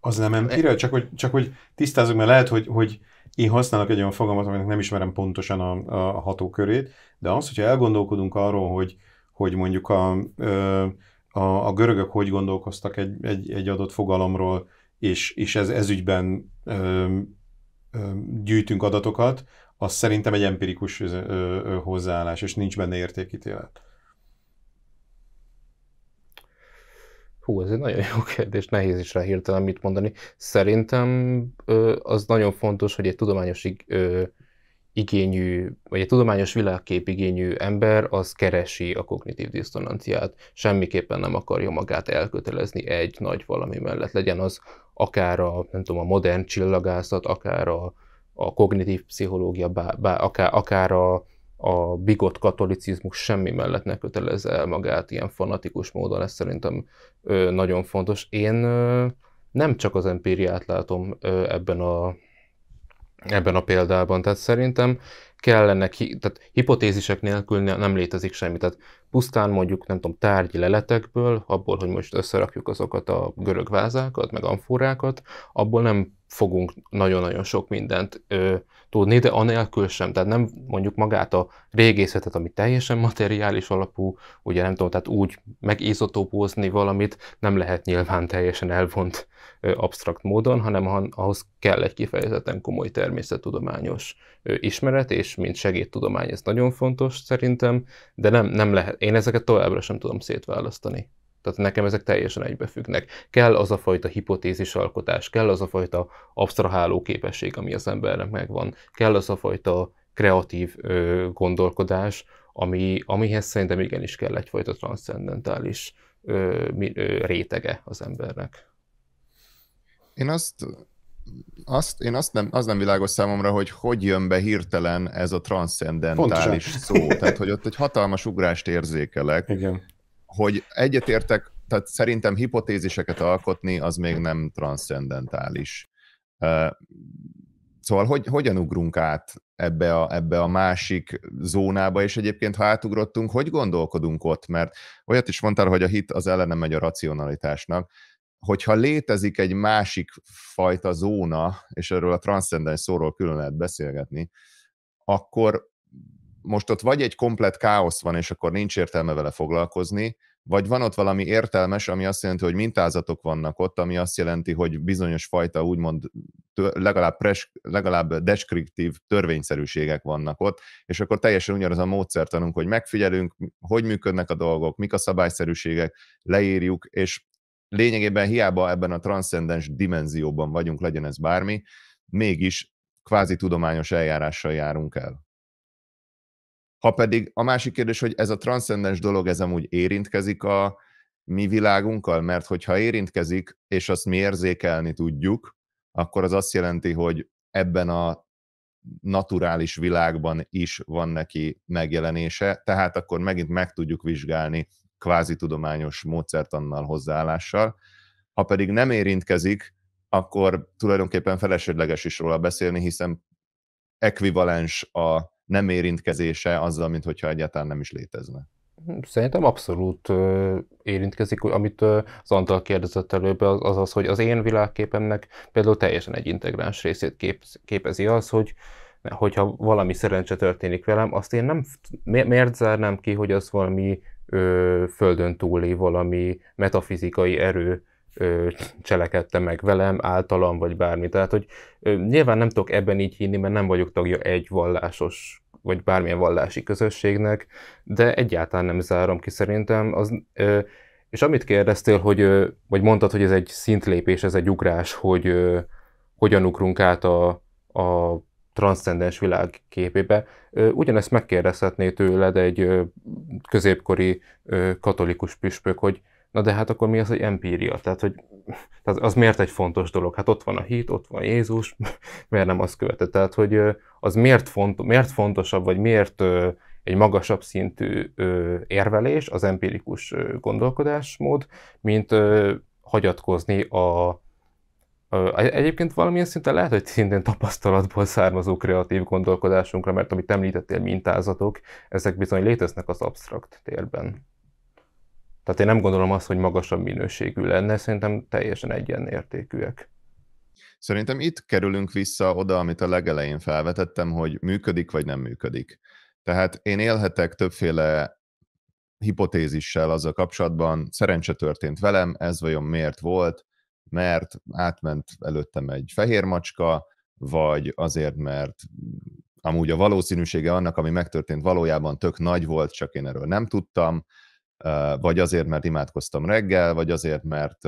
Az nem empira, e- csak hogy, csak hogy tisztázunk, mert lehet, hogy, hogy én használok egy olyan fogalmat, aminek nem ismerem pontosan a, a hatókörét, de az, hogyha elgondolkodunk arról, hogy, hogy mondjuk a, a, a görögök hogy gondolkoztak egy, egy, egy adott fogalomról, és, és ez, ez ügyben ö, ö, gyűjtünk adatokat, az szerintem egy empirikus ö, ö, hozzáállás, és nincs benne értékítélet. Hú, ez egy nagyon jó kérdés, nehéz is rá hirtelen mit mondani. Szerintem az nagyon fontos, hogy egy tudományos igényű, vagy egy tudományos világkép igényű ember, az keresi a kognitív diszonanciát. Semmiképpen nem akarja magát elkötelezni egy nagy valami mellett. Legyen az akár a, nem tudom, a modern csillagászat, akár a, a kognitív pszichológia, bá, bá, akár, akár a, a bigott katolicizmus semmi mellett ne kötelezze el magát ilyen fanatikus módon, ez szerintem ö, nagyon fontos. Én ö, nem csak az empíriát látom ö, ebben a ebben a példában. Tehát szerintem kellene, hi- tehát hipotézisek nélkül nem létezik semmi. Tehát pusztán mondjuk, nem tudom, tárgyi leletekből, abból, hogy most összerakjuk azokat a görög vázákat, meg amforákat, abból nem fogunk nagyon-nagyon sok mindent ö, tudni, de anélkül sem. Tehát nem mondjuk magát a régészetet, ami teljesen materiális alapú, ugye nem tudom, tehát úgy megizotópózni valamit nem lehet nyilván teljesen elvont absztrakt módon, hanem ahhoz kell egy kifejezetten komoly természettudományos ismeret, és mint segédtudomány ez nagyon fontos szerintem, de nem, nem lehet, én ezeket továbbra sem tudom szétválasztani. Tehát nekem ezek teljesen egybefüggnek. Kell az a fajta hipotézisalkotás, kell az a fajta absztraháló képesség, ami az embernek megvan, kell az a fajta kreatív ö, gondolkodás, ami, amihez szerintem igenis kell egyfajta transzcendentális ö, ö, rétege az embernek. Én azt, azt, én azt nem, az nem világos számomra, hogy hogy jön be hirtelen ez a transzcendentális Pontosan. szó. Tehát, hogy ott egy hatalmas ugrást érzékelek. Igen hogy egyetértek, tehát szerintem hipotéziseket alkotni az még nem transzcendentális. Szóval hogy, hogyan ugrunk át ebbe a, ebbe a másik zónába, és egyébként ha átugrottunk, hogy gondolkodunk ott? Mert olyat is mondtál, hogy a hit az ellenem megy a racionalitásnak, hogyha létezik egy másik fajta zóna, és erről a transzcendens szóról külön lehet beszélgetni, akkor most ott vagy egy komplet káosz van, és akkor nincs értelme vele foglalkozni, vagy van ott valami értelmes, ami azt jelenti, hogy mintázatok vannak ott, ami azt jelenti, hogy bizonyos fajta úgymond legalább, pres, legalább deskriptív törvényszerűségek vannak ott, és akkor teljesen ugyanaz a módszertanunk, hogy megfigyelünk, hogy működnek a dolgok, mik a szabályszerűségek, leírjuk, és lényegében hiába ebben a transzcendens dimenzióban vagyunk, legyen ez bármi, mégis kvázi tudományos eljárással járunk el. Ha pedig a másik kérdés, hogy ez a transzcendens dolog, ez amúgy érintkezik a mi világunkkal, mert hogyha érintkezik, és azt mi érzékelni tudjuk, akkor az azt jelenti, hogy ebben a naturális világban is van neki megjelenése, tehát akkor megint meg tudjuk vizsgálni kvázi tudományos módszertannal, hozzáállással. Ha pedig nem érintkezik, akkor tulajdonképpen felesleges is róla beszélni, hiszen ekvivalens a nem érintkezése azzal, mint hogyha egyáltalán nem is létezne. Szerintem abszolút érintkezik, amit az Antal kérdezett előbb, az, az az, hogy az én világképemnek például teljesen egy integráns részét képezi az, hogy hogyha valami szerencse történik velem, azt én nem, miért zárnám ki, hogy az valami ö, földön túli, valami metafizikai erő, cselekedte meg velem, általam, vagy bármi. Tehát, hogy nyilván nem tudok ebben így hinni, mert nem vagyok tagja egy vallásos vagy bármilyen vallási közösségnek, de egyáltalán nem zárom ki szerintem. Az, és amit kérdeztél, hogy, vagy mondtad, hogy ez egy szintlépés, ez egy ugrás, hogy hogyan ugrunk át a, a transzcendens világ képébe. Ugyanezt megkérdezhetné tőled egy középkori katolikus püspök, hogy Na de hát akkor mi az, hogy empíria? Tehát, hogy tehát az miért egy fontos dolog? Hát ott van a hit, ott van Jézus, miért nem azt követett? Tehát, hogy az miért, font, miért fontosabb, vagy miért egy magasabb szintű érvelés, az empirikus gondolkodásmód, mint hagyatkozni a Egyébként valamilyen szinten lehet, hogy szintén tapasztalatból származó kreatív gondolkodásunkra, mert amit említettél, mintázatok, ezek bizony léteznek az absztrakt térben. Tehát én nem gondolom azt, hogy magasabb minőségű lenne, szerintem teljesen egyenértékűek. Szerintem itt kerülünk vissza oda, amit a legelején felvetettem, hogy működik vagy nem működik. Tehát én élhetek többféle hipotézissel azzal kapcsolatban, szerencse történt velem, ez vajon miért volt, mert átment előttem egy fehér macska, vagy azért, mert amúgy a valószínűsége annak, ami megtörtént valójában tök nagy volt, csak én erről nem tudtam, vagy azért, mert imádkoztam reggel, vagy azért, mert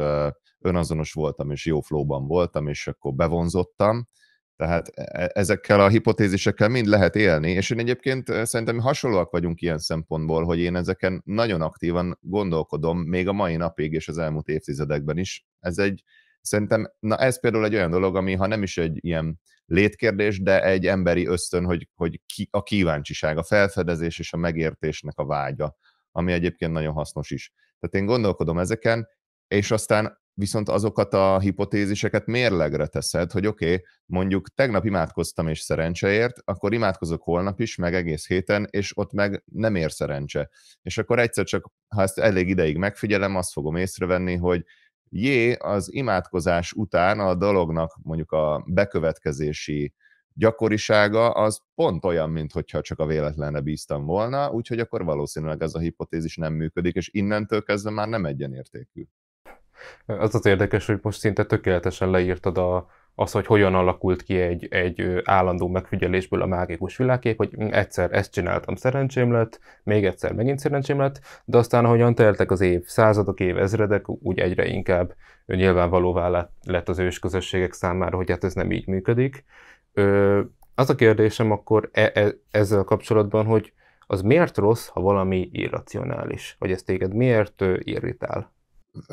önazonos voltam, és jó flóban voltam, és akkor bevonzottam. Tehát e, e, ezekkel a hipotézisekkel mind lehet élni, és én egyébként szerintem hasonlóak vagyunk ilyen szempontból, hogy én ezeken nagyon aktívan gondolkodom, még a mai napig és az elmúlt évtizedekben is. Ez egy, szerintem, na ez például egy olyan dolog, ami ha nem is egy ilyen létkérdés, de egy emberi ösztön, hogy, hogy ki, a kíváncsiság, a felfedezés és a megértésnek a vágya ami egyébként nagyon hasznos is. Tehát én gondolkodom ezeken, és aztán viszont azokat a hipotéziseket mérlegre teszed, hogy oké, okay, mondjuk tegnap imádkoztam és szerencseért, akkor imádkozok holnap is, meg egész héten, és ott meg nem ér szerencse. És akkor egyszer csak, ha ezt elég ideig megfigyelem, azt fogom észrevenni, hogy jé, az imádkozás után a dolognak mondjuk a bekövetkezési gyakorisága az pont olyan, mint hogyha csak a véletlenre bíztam volna, úgyhogy akkor valószínűleg ez a hipotézis nem működik, és innentől kezdve már nem egyenértékű. Az az érdekes, hogy most szinte tökéletesen leírtad a, az, hogy hogyan alakult ki egy, egy állandó megfigyelésből a mágikus világkép, hogy hm, egyszer ezt csináltam, szerencsém lett, még egyszer megint szerencsém lett, de aztán ahogyan teltek az év, századok, év, ezredek, úgy egyre inkább nyilvánvalóvá lett az ősközösségek számára, hogy hát ez nem így működik, Ö, az a kérdésem akkor e, e, ezzel kapcsolatban, hogy az miért rossz, ha valami irracionális? Vagy ez téged miért irritál?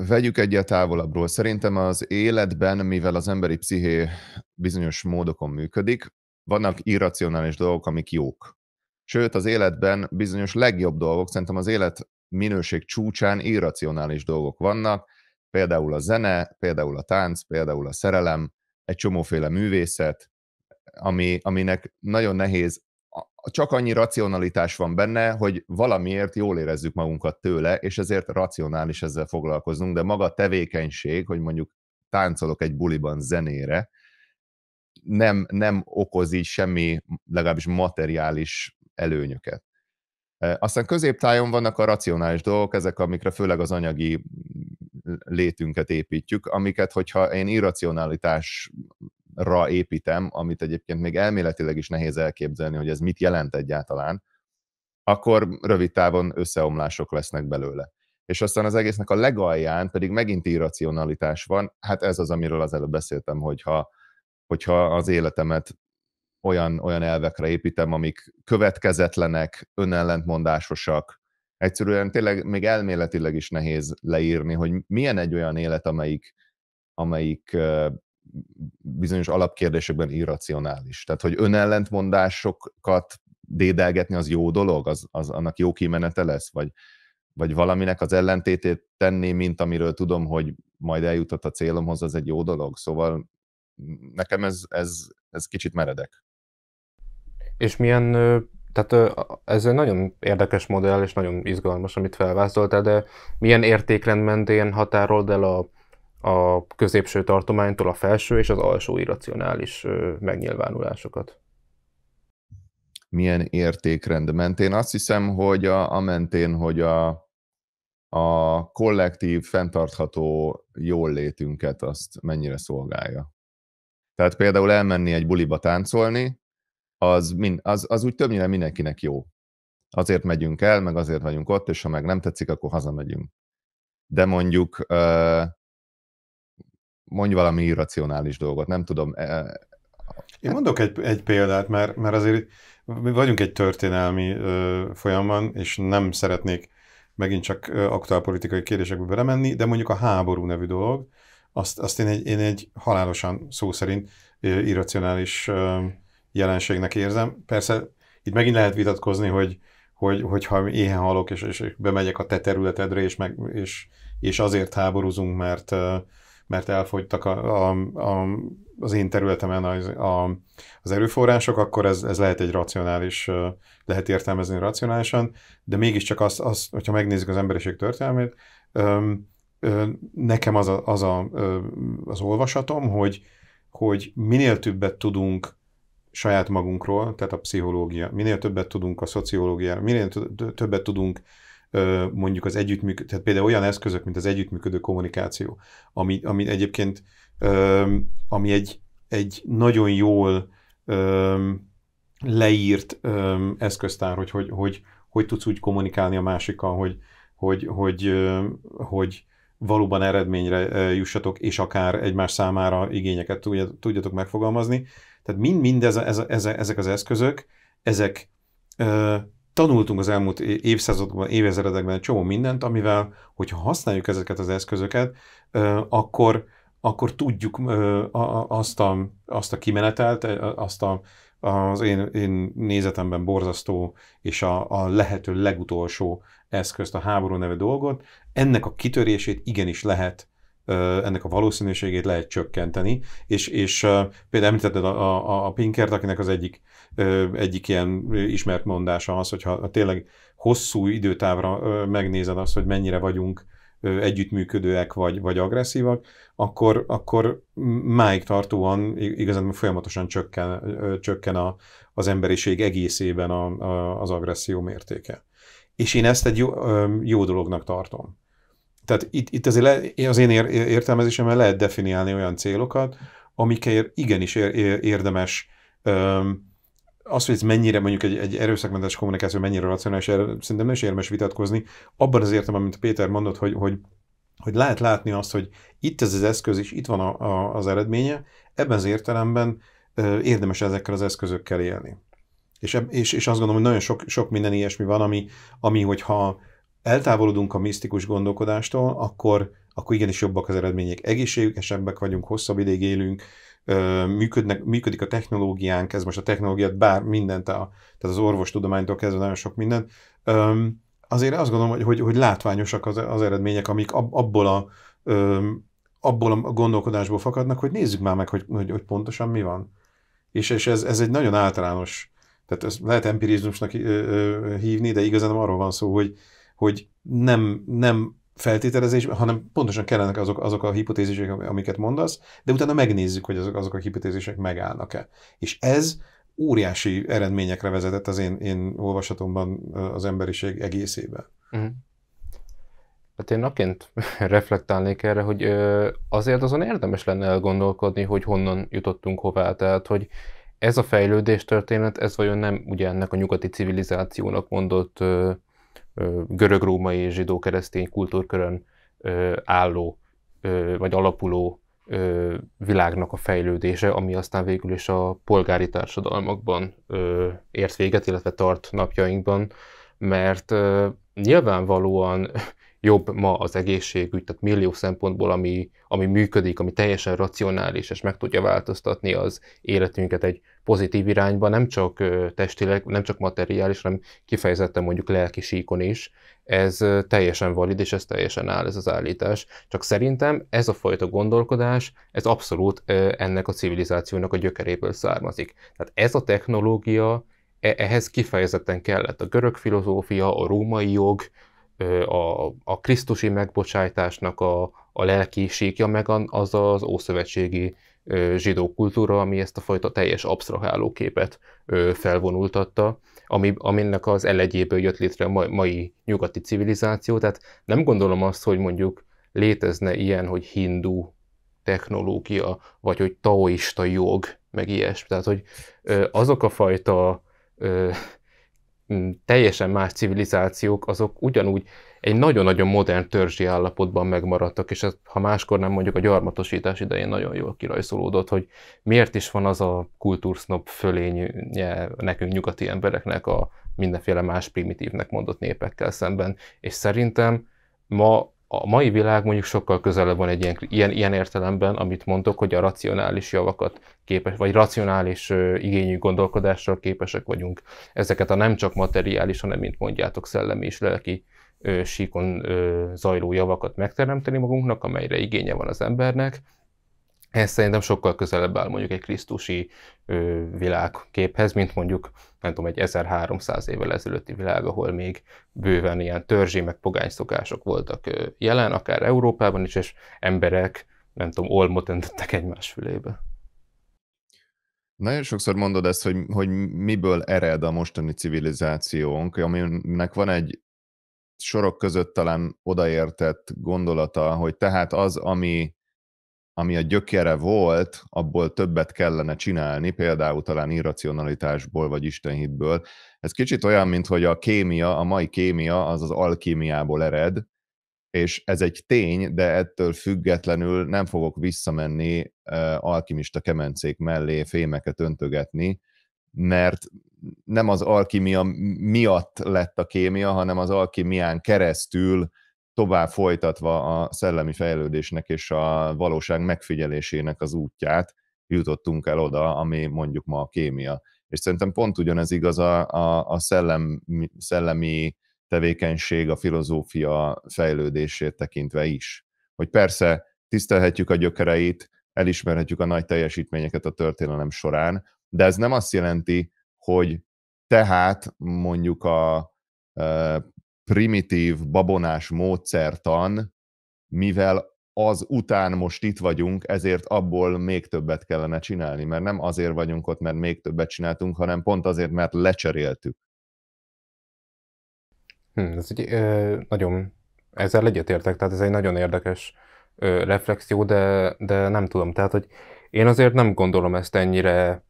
Vegyük egyet távolabbról. Szerintem az életben, mivel az emberi psziché bizonyos módokon működik, vannak irracionális dolgok, amik jók. Sőt, az életben bizonyos legjobb dolgok, szerintem az élet minőség csúcsán irracionális dolgok vannak, például a zene, például a tánc, például a szerelem, egy csomóféle művészet, ami, aminek nagyon nehéz csak annyi racionalitás van benne, hogy valamiért jól érezzük magunkat tőle, és ezért racionális ezzel foglalkoznunk, de maga a tevékenység, hogy mondjuk táncolok egy buliban zenére, nem, nem okoz így semmi, legalábbis materiális előnyöket. E, aztán középtájon vannak a racionális dolgok, ezek, amikre főleg az anyagi létünket építjük, amiket, hogyha én irracionalitás ra építem, amit egyébként még elméletileg is nehéz elképzelni, hogy ez mit jelent egyáltalán, akkor rövid távon összeomlások lesznek belőle. És aztán az egésznek a legalján pedig megint irracionalitás van, hát ez az, amiről az előbb beszéltem, hogyha, hogyha az életemet olyan, olyan elvekre építem, amik következetlenek, önellentmondásosak, egyszerűen tényleg még elméletileg is nehéz leírni, hogy milyen egy olyan élet, amelyik, amelyik bizonyos alapkérdésekben irracionális. Tehát, hogy önellentmondásokat dédelgetni az jó dolog, az, az annak jó kimenete lesz, vagy, vagy valaminek az ellentétét tenni, mint amiről tudom, hogy majd eljutott a célomhoz, az egy jó dolog. Szóval nekem ez, ez, ez kicsit meredek. És milyen, tehát ez egy nagyon érdekes modell, és nagyon izgalmas, amit felvázoltál, de milyen értékrend mentén határold el a a középső tartománytól a felső és az alsó irracionális megnyilvánulásokat. Milyen értékrend mentén? Azt hiszem, hogy a, a mentén, hogy a, a kollektív, fenntartható jól létünket azt mennyire szolgálja. Tehát például elmenni egy buliba táncolni, az, min, az, az úgy többnyire mindenkinek jó. Azért megyünk el, meg azért vagyunk ott, és ha meg nem tetszik, akkor hazamegyünk. De mondjuk mondj valami irracionális dolgot, nem tudom. E, e, én mondok egy, egy példát, mert, mert azért mi vagyunk egy történelmi ö, folyamban, és nem szeretnék megint csak aktuálpolitikai kérdésekbe belemenni, de mondjuk a háború nevű dolog, azt, azt én, egy, én egy halálosan szó szerint irracionális jelenségnek érzem. Persze itt megint lehet vitatkozni, hogy, hogy, hogyha éhen halok, és, és bemegyek a te területedre, és, meg, és, és azért háborúzunk, mert mert elfogytak a, a, a, az én területemen az, a, az erőforrások, akkor ez, ez lehet egy racionális, lehet értelmezni racionálisan, de mégiscsak az, az hogyha megnézzük az emberiség történelmét, nekem az, a, az, a, az olvasatom, hogy, hogy minél többet tudunk saját magunkról, tehát a pszichológia, minél többet tudunk a szociológiáról, minél többet tudunk mondjuk az együttműködő, tehát például olyan eszközök, mint az együttműködő kommunikáció, ami, ami egyébként, ami egy, egy nagyon jól leírt eszköztár, hogy hogy, hogy hogy tudsz úgy kommunikálni a másikkal, hogy, hogy, hogy, hogy valóban eredményre jussatok, és akár egymás számára igényeket tudjatok megfogalmazni. Tehát mind, mind ez, ez, ez, ezek az eszközök, ezek tanultunk az elmúlt évszázadokban, évezredekben egy csomó mindent, amivel, hogyha használjuk ezeket az eszközöket, akkor, akkor tudjuk azt a, azt a kimenetelt, azt a, az én, én nézetemben borzasztó és a, a lehető legutolsó eszközt, a háború neve dolgot, ennek a kitörését igenis lehet ennek a valószínűségét lehet csökkenteni, és, és például említetted a, a, a Pinkert, akinek az egyik egyik ilyen ismert mondása az, hogyha tényleg hosszú időtávra megnézed azt, hogy mennyire vagyunk együttműködőek vagy, vagy agresszívak, akkor, akkor máig tartóan igazán folyamatosan csökken, csökken a, az emberiség egészében a, a, az agresszió mértéke. És én ezt egy jó, jó dolognak tartom. Tehát itt, itt azért le, az én értelmezésemben lehet definiálni olyan célokat, amikért igenis érdemes az, hogy ez mennyire mondjuk egy, egy erőszakmentes kommunikáció, mennyire racionális, erre szerintem nem is érdemes vitatkozni. Abban az értelemben, amit Péter mondott, hogy, hogy, hogy lehet látni azt, hogy itt ez az eszköz, és itt van a, a, az eredménye, ebben az értelemben érdemes ezekkel az eszközökkel élni. És, és, és azt gondolom, hogy nagyon sok, sok minden ilyesmi van, ami, ami hogyha eltávolodunk a misztikus gondolkodástól, akkor, akkor igenis jobbak az eredmények. Egészségesebbek vagyunk, hosszabb ideig élünk, működnek, működik a technológiánk, ez most a technológiát, bár mindent, a, tehát az orvostudománytól kezdve nagyon sok mindent, azért azt gondolom, hogy, hogy, hogy látványosak az, az eredmények, amik ab, abból a abból a gondolkodásból fakadnak, hogy nézzük már meg, hogy, hogy, hogy pontosan mi van. És, és ez, ez egy nagyon általános, tehát ezt lehet empirizmusnak hívni, de igazán arról van szó, hogy, hogy nem, nem feltételezés, hanem pontosan kellenek azok, azok a hipotézisek, amiket mondasz, de utána megnézzük, hogy azok, azok a hipotézisek megállnak-e. És ez óriási eredményekre vezetett az én, én olvasatomban az emberiség egészébe. Mm. Hát én naként reflektálnék erre, hogy azért azon érdemes lenne elgondolkodni, hogy honnan jutottunk hová. Tehát, hogy ez a fejlődés történet, ez vajon nem ugye ennek a nyugati civilizációnak mondott görög-római és zsidó-keresztény kultúrkörön álló vagy alapuló világnak a fejlődése, ami aztán végül is a polgári társadalmakban ért véget, illetve tart napjainkban, mert nyilvánvalóan jobb ma az egészségügy, tehát millió szempontból, ami, ami működik, ami teljesen racionális, és meg tudja változtatni az életünket egy pozitív irányba, nem csak testileg, nem csak materiális, hanem kifejezetten mondjuk lelki síkon is. Ez teljesen valid, és ez teljesen áll ez az állítás. Csak szerintem ez a fajta gondolkodás, ez abszolút ennek a civilizációnak a gyökeréből származik. Tehát ez a technológia, e, ehhez kifejezetten kellett a görög filozófia, a római jog, a, a krisztusi megbocsájtásnak a, a lelki síkja, meg az az ószövetségi zsidó kultúra, ami ezt a fajta teljes absztraháló képet felvonultatta, ami, aminek az elegyéből jött létre a mai nyugati civilizáció. Tehát nem gondolom azt, hogy mondjuk létezne ilyen, hogy hindú technológia, vagy hogy taoista jog, meg ilyesmi. Tehát, hogy azok a fajta teljesen más civilizációk, azok ugyanúgy egy nagyon-nagyon modern törzsi állapotban megmaradtak, és ez, ha máskor nem mondjuk a gyarmatosítás idején nagyon jól kirajzolódott, hogy miért is van az a kultúrsznop fölénye nekünk nyugati embereknek a mindenféle más primitívnek mondott népekkel szemben, és szerintem ma a mai világ mondjuk sokkal közelebb van egy ilyen, ilyen, ilyen értelemben, amit mondtok, hogy a racionális javakat képes, vagy racionális ö, igényű gondolkodással képesek vagyunk ezeket a nem csak materiális, hanem mint mondjátok szellemi és lelki síkon zajló javakat megteremteni magunknak, amelyre igénye van az embernek. Ez szerintem sokkal közelebb áll mondjuk egy krisztusi világképhez, mint mondjuk nem tudom, egy 1300 évvel ezelőtti világ, ahol még bőven ilyen törzsi meg pogány szokások voltak jelen, akár Európában is, és emberek, nem tudom, olmot öntöttek egymás fülébe. Nagyon sokszor mondod ezt, hogy, hogy miből ered a mostani civilizációnk, aminek van egy sorok között talán odaértett gondolata, hogy tehát az, ami, ami a gyökere volt, abból többet kellene csinálni, például talán irracionalitásból vagy istenhitből. Ez kicsit olyan, mint hogy a kémia, a mai kémia az az alkímiából ered, és ez egy tény, de ettől függetlenül nem fogok visszamenni alkimista kemencék mellé fémeket öntögetni, mert nem az alkimia miatt lett a kémia, hanem az alkimián keresztül tovább folytatva a szellemi fejlődésnek és a valóság megfigyelésének az útját jutottunk el oda, ami mondjuk ma a kémia. És szerintem pont ugyanez igaz a, a, a szellem, szellemi tevékenység, a filozófia fejlődését tekintve is. Hogy persze tisztelhetjük a gyökereit, elismerhetjük a nagy teljesítményeket a történelem során, de ez nem azt jelenti, hogy tehát mondjuk a primitív, babonás módszertan, mivel az után most itt vagyunk, ezért abból még többet kellene csinálni, mert nem azért vagyunk ott, mert még többet csináltunk, hanem pont azért, mert lecseréltük. Hmm, ez egy ö, nagyon, ezzel egyetértek, tehát ez egy nagyon érdekes ö, reflexió, de, de nem tudom, tehát hogy én azért nem gondolom ezt ennyire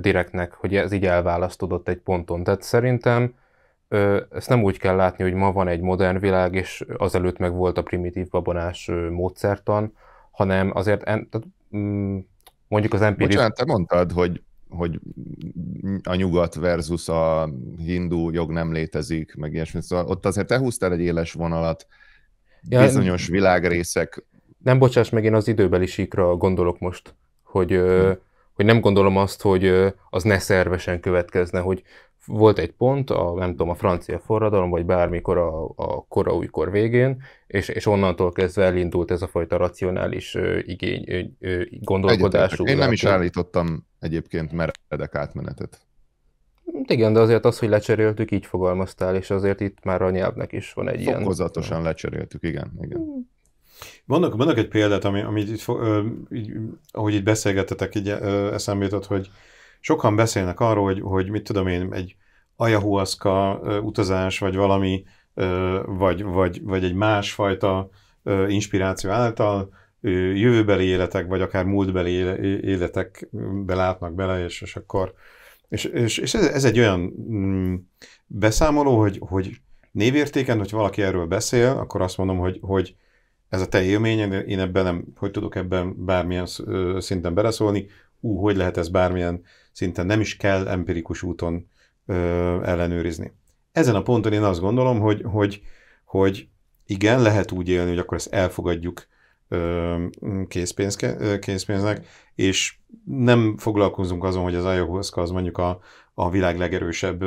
direktnek, hogy ez így elválasztódott egy ponton. Tehát szerintem ezt nem úgy kell látni, hogy ma van egy modern világ, és azelőtt meg volt a primitív babonás módszertan, hanem azért en, tehát, mm, mondjuk az empirikus... Bocsánat, te mondtad, hogy, hogy a nyugat versus a hindu jog nem létezik, meg ilyesmi. Szóval ott azért te húztál egy éles vonalat ja, bizonyos világrészek. Nem bocsáss meg, én az időbeli síkra gondolok most, hogy... Hmm hogy nem gondolom azt, hogy az ne szervesen következne, hogy volt egy pont, a, nem tudom, a francia forradalom, vagy bármikor a, a kora újkor végén, és, és onnantól kezdve elindult ez a fajta racionális ö, igény, ö, ö, gondolkodású. Én nem is állítottam egyébként meredek átmenetet. Hát igen, de azért az, hogy lecseréltük, így fogalmaztál, és azért itt már a nyelvnek is van egy Fokozatosan ilyen... Fokozatosan lecseréltük, igen, igen. Mm. Vannak, vannak egy példát, ami, ami itt, ö, így, ahogy itt beszélgetetek, így ö, eszembe jutott, hogy sokan beszélnek arról, hogy, hogy mit tudom én, egy ayahuasca utazás, vagy valami, ö, vagy, vagy, vagy egy másfajta ö, inspiráció által ö, jövőbeli életek, vagy akár múltbeli életek belátnak bele, és, és akkor... És, és, és ez, ez egy olyan mm, beszámoló, hogy, hogy névértéken, hogy valaki erről beszél, akkor azt mondom, hogy, hogy ez a te élményed, én ebben nem, hogy tudok ebben bármilyen szinten beleszólni, ú, hogy lehet ez bármilyen szinten, nem is kell empirikus úton ö, ellenőrizni. Ezen a ponton én azt gondolom, hogy, hogy, hogy igen, lehet úgy élni, hogy akkor ezt elfogadjuk készpénznek, és nem foglalkozunk azon, hogy az ayahuasca az mondjuk a, a világ legerősebb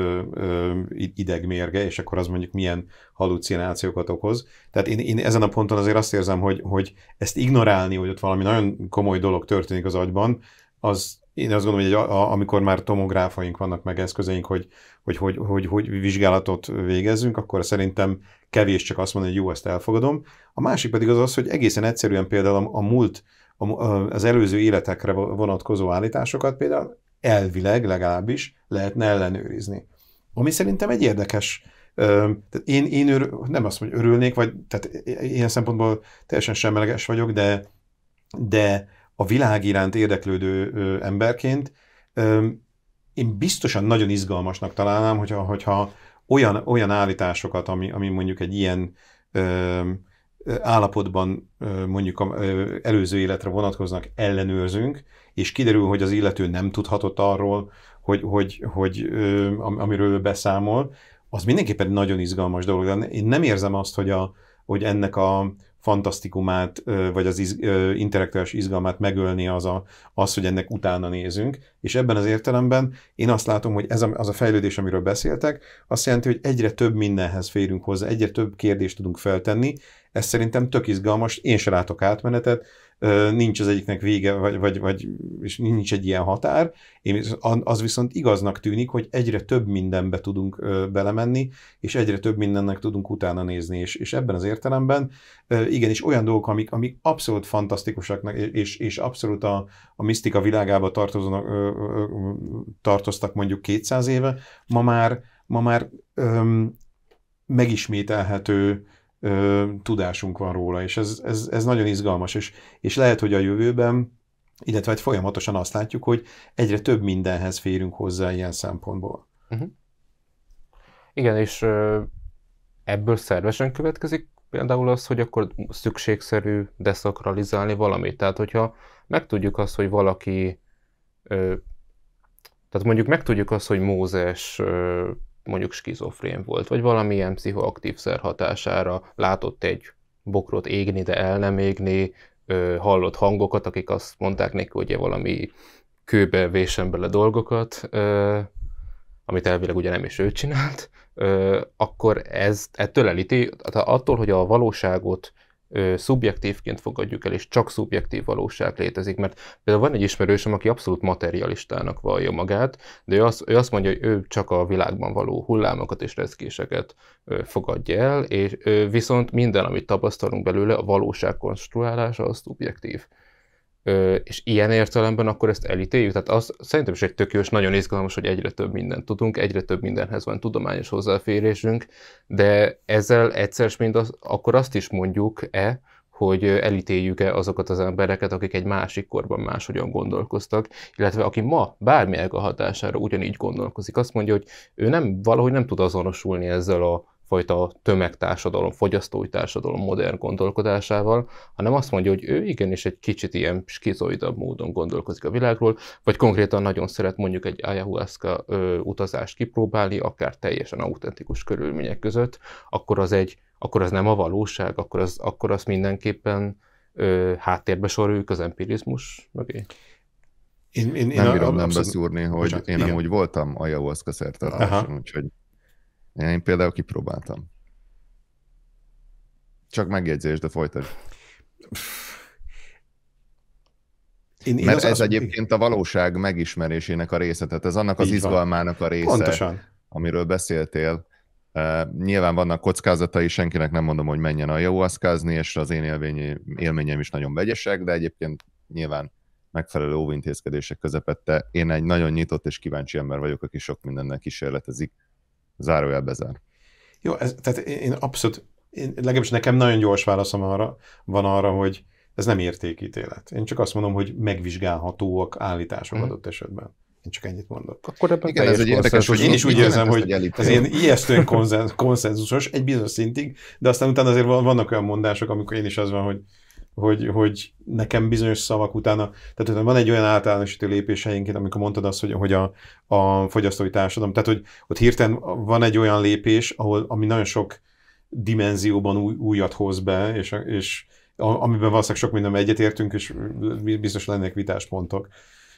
idegmérge, és akkor az mondjuk milyen halucinációkat okoz. Tehát én, én ezen a ponton azért azt érzem, hogy, hogy ezt ignorálni, hogy ott valami nagyon komoly dolog történik az agyban, az én azt gondolom, hogy amikor már tomográfaink vannak, meg eszközeink, hogy hogy, hogy, hogy, hogy vizsgálatot végezzünk, akkor szerintem kevés csak azt mondani, hogy jó, ezt elfogadom. A másik pedig az az, hogy egészen egyszerűen például a, múlt, a, az előző életekre vonatkozó állításokat például elvileg legalábbis lehetne ellenőrizni. Ami szerintem egy érdekes tehát én, én ör, nem azt mondom, hogy örülnék, vagy tehát ilyen szempontból teljesen semleges vagyok, de, de a világ iránt érdeklődő ö, emberként ö, én biztosan nagyon izgalmasnak találnám, hogyha, hogyha olyan, olyan állításokat, ami, ami mondjuk egy ilyen ö, állapotban mondjuk a előző életre vonatkoznak, ellenőrzünk, és kiderül, hogy az illető nem tudhatott arról, hogy, hogy, hogy amiről ő beszámol, az mindenképpen nagyon izgalmas dolog. De én nem érzem azt, hogy, a, hogy ennek a fantasztikumát, vagy az iz, intellektuális izgalmát megölni az, a, az, hogy ennek utána nézünk. És ebben az értelemben én azt látom, hogy ez a, az a fejlődés, amiről beszéltek, azt jelenti, hogy egyre több mindenhez férünk hozzá, egyre több kérdést tudunk feltenni. Ez szerintem tök izgalmas, én se látok átmenetet, nincs az egyiknek vége, vagy, vagy, vagy és nincs egy ilyen határ. Én, az viszont igaznak tűnik, hogy egyre több mindenbe tudunk belemenni, és egyre több mindennek tudunk utána nézni, és, és ebben az értelemben igenis olyan dolgok, amik, amik abszolút fantasztikusak, és, és abszolút a, a misztika világába tartoznak, tartoztak mondjuk 200 éve, ma már, ma már öm, megismételhető ö, tudásunk van róla, és ez, ez, ez nagyon izgalmas, és, és lehet, hogy a jövőben, illetve hát folyamatosan azt látjuk, hogy egyre több mindenhez férünk hozzá ilyen szempontból. Uh-huh. Igen, és ebből szervesen következik például az, hogy akkor szükségszerű deszakralizálni valamit. Tehát, hogyha megtudjuk azt, hogy valaki, ö, tehát mondjuk megtudjuk azt, hogy Mózes ö, mondjuk skizofrén volt, vagy valamilyen pszichoaktív szer hatására látott egy bokrot égni, de el nem égni, hallott hangokat, akik azt mondták neki, hogy valami kőbe vésem bele dolgokat, amit elvileg ugye nem is ő csinált, akkor ez ettől elíti, attól, hogy a valóságot szubjektívként fogadjuk el, és csak szubjektív valóság létezik, mert például van egy ismerősöm, aki abszolút materialistának vallja magát, de ő azt, ő azt mondja, hogy ő csak a világban való hullámokat és rezgéseket fogadja el, és viszont minden, amit tapasztalunk belőle, a valóság konstruálása az szubjektív. Ö, és ilyen értelemben akkor ezt elítéljük. Tehát az szerintem is egy tök jó, és nagyon izgalmas, hogy egyre több mindent tudunk, egyre több mindenhez van tudományos hozzáférésünk, de ezzel egyszer mind az, akkor azt is mondjuk-e, hogy elítéljük-e azokat az embereket, akik egy másik korban máshogyan gondolkoztak, illetve aki ma bármilyen a hatására ugyanígy gondolkozik, azt mondja, hogy ő nem valahogy nem tud azonosulni ezzel a fajta tömegtársadalom, fogyasztói társadalom modern gondolkodásával, hanem azt mondja, hogy ő igenis egy kicsit ilyen skizoidabb módon gondolkozik a világról, vagy konkrétan nagyon szeret mondjuk egy ayahuasca ö, utazást kipróbálni, akár teljesen autentikus körülmények között, akkor az egy, akkor az nem a valóság, akkor az, akkor az mindenképpen ö, háttérbe soroljuk az empirizmus mögé. Én, én, én nem bírom nem beszúrni, hogy Bocsánat, én nem igen. úgy voltam ayahuasca szertartáson, úgyhogy én például kipróbáltam. Csak megjegyzés, de folytasd. Én, én Mert az ez az... egyébként a valóság megismerésének a része, tehát ez annak az Így izgalmának van. a része, Pontosan. amiről beszéltél. Uh, nyilván vannak kockázatai, senkinek nem mondom, hogy menjen a aszkázni, és az én élvényi, élményem is nagyon vegyesek, de egyébként nyilván megfelelő óvintézkedések közepette. Én egy nagyon nyitott és kíváncsi ember vagyok, aki sok mindennel kísérletezik zárójel bezár. Jó, ez, tehát én abszolút, én, legalábbis nekem nagyon gyors válaszom arra, van arra, hogy ez nem értékítélet. Én csak azt mondom, hogy megvizsgálhatóak állítások mm. adott esetben. Én csak ennyit mondok. Akkor ebben Igen, ez egy érdekes, hogy én is úgy érzem, hogy ez ilyen ijesztően konszenzusos egy bizonyos szintig, de aztán utána azért vannak olyan mondások, amikor én is az van, hogy hogy, hogy nekem bizonyos szavak utána, tehát hogy van egy olyan általánosító lépéseinként, amikor mondtad azt, hogy, hogy a, a fogyasztói társadalom, tehát hogy ott hirtelen van egy olyan lépés, ahol, ami nagyon sok dimenzióban új, újat hoz be, és, és amiben valószínűleg sok minden egyetértünk, és biztos lennek vitáspontok.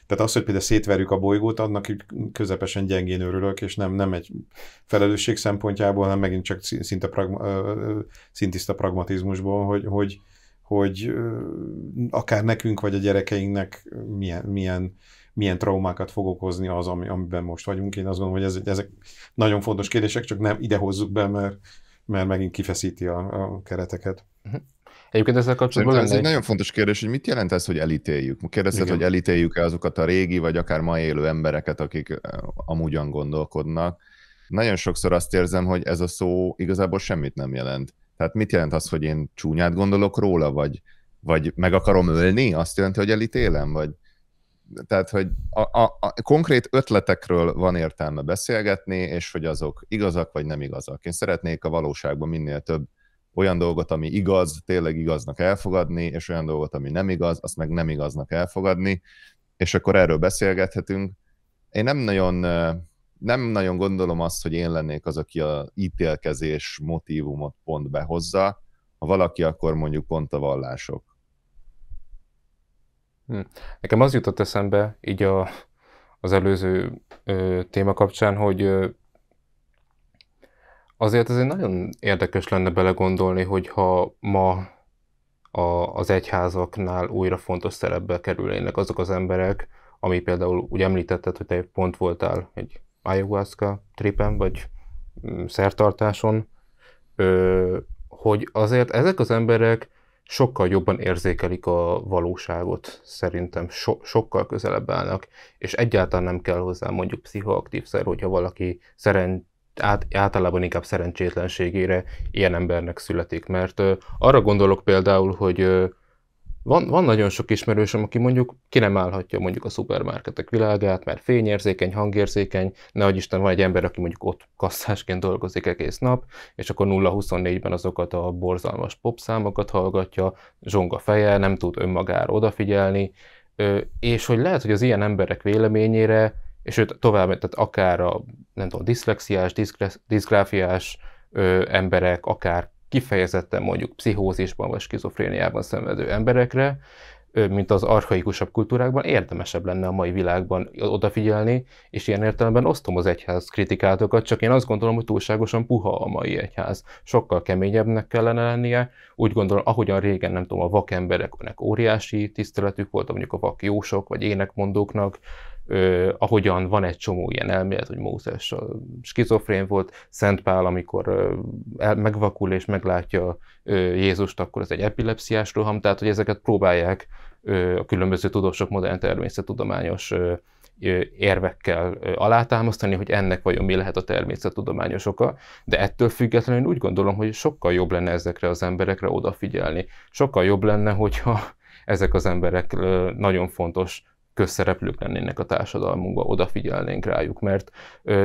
Tehát az, hogy például szétverjük a bolygót, annak közepesen gyengén örülök, és nem, nem egy felelősség szempontjából, hanem megint csak szinte pragma, szintiszta pragmatizmusból, hogy, hogy, hogy akár nekünk vagy a gyerekeinknek milyen, milyen, milyen traumákat fog okozni az, ami, amiben most vagyunk. Én azt gondolom, hogy ez, ezek nagyon fontos kérdések, csak nem ide hozzuk be, mert, mert megint kifeszíti a, a kereteket. Mhm. Egyébként ezzel kapcsolatban Ez egy nagyon fontos kérdés, hogy mit jelent ez, hogy elítéljük? Kérdezted, hogy elítéljük-e azokat a régi, vagy akár ma élő embereket, akik amúgyan gondolkodnak. Nagyon sokszor azt érzem, hogy ez a szó igazából semmit nem jelent. Tehát mit jelent az, hogy én csúnyát gondolok róla, vagy, vagy meg akarom ölni? Azt jelenti, hogy elítélem, vagy tehát, hogy a, a, a konkrét ötletekről van értelme beszélgetni, és hogy azok igazak vagy nem igazak. Én szeretnék a valóságban minél több olyan dolgot, ami igaz, tényleg igaznak elfogadni, és olyan dolgot, ami nem igaz, azt meg nem igaznak elfogadni, és akkor erről beszélgethetünk. Én nem nagyon nem nagyon gondolom azt, hogy én lennék az, aki a ítélkezés motivumot pont behozza. Ha valaki, akkor mondjuk pont a vallások. Hm. Nekem az jutott eszembe, így a, az előző ö, téma kapcsán, hogy ö, azért azért nagyon érdekes lenne belegondolni, hogyha ma a, az egyházaknál újra fontos szerepbe kerülnének azok az emberek, ami például úgy említetted, hogy te pont voltál egy ayahuasca tripen, vagy mm, szertartáson, hogy azért ezek az emberek sokkal jobban érzékelik a valóságot, szerintem so- sokkal közelebb állnak, és egyáltalán nem kell hozzá mondjuk pszichoaktív szer, hogyha valaki szeren- át, általában inkább szerencsétlenségére ilyen embernek születik. Mert ö, arra gondolok például, hogy ö, van, van nagyon sok ismerősöm, aki mondjuk ki nem állhatja mondjuk a szupermarketek világát, mert fényérzékeny, hangérzékeny, nehogy Isten van egy ember, aki mondjuk ott kasszásként dolgozik egész nap, és akkor 0-24-ben azokat a borzalmas popszámokat hallgatja, zsong a feje, nem tud önmagára odafigyelni, és hogy lehet, hogy az ilyen emberek véleményére, és őt tovább, tehát akár a, nem tudom, diszlexiás, diszgráfiás emberek, akár kifejezetten mondjuk pszichózisban vagy skizofréniában szenvedő emberekre, mint az archaikusabb kultúrákban, érdemesebb lenne a mai világban odafigyelni, és ilyen értelemben osztom az egyház kritikátokat, csak én azt gondolom, hogy túlságosan puha a mai egyház. Sokkal keményebbnek kellene lennie, úgy gondolom, ahogyan régen, nem tudom, a vak embereknek óriási tiszteletük volt, mondjuk a vak jósok vagy énekmondóknak, ö, ahogyan van egy csomó ilyen elmélet, hogy Mózes skizofrén volt, Szent Pál, amikor ö, el, megvakul és meglátja ö, Jézust, akkor ez egy epilepsziás roham, tehát hogy ezeket próbálják ö, a különböző tudósok modern természettudományos ö, érvekkel alátámasztani, hogy ennek vajon mi lehet a természettudományos oka, de ettől függetlenül úgy gondolom, hogy sokkal jobb lenne ezekre az emberekre odafigyelni. Sokkal jobb lenne, hogyha ezek az emberek nagyon fontos közszereplők lennének a társadalmunkban, odafigyelnénk rájuk, mert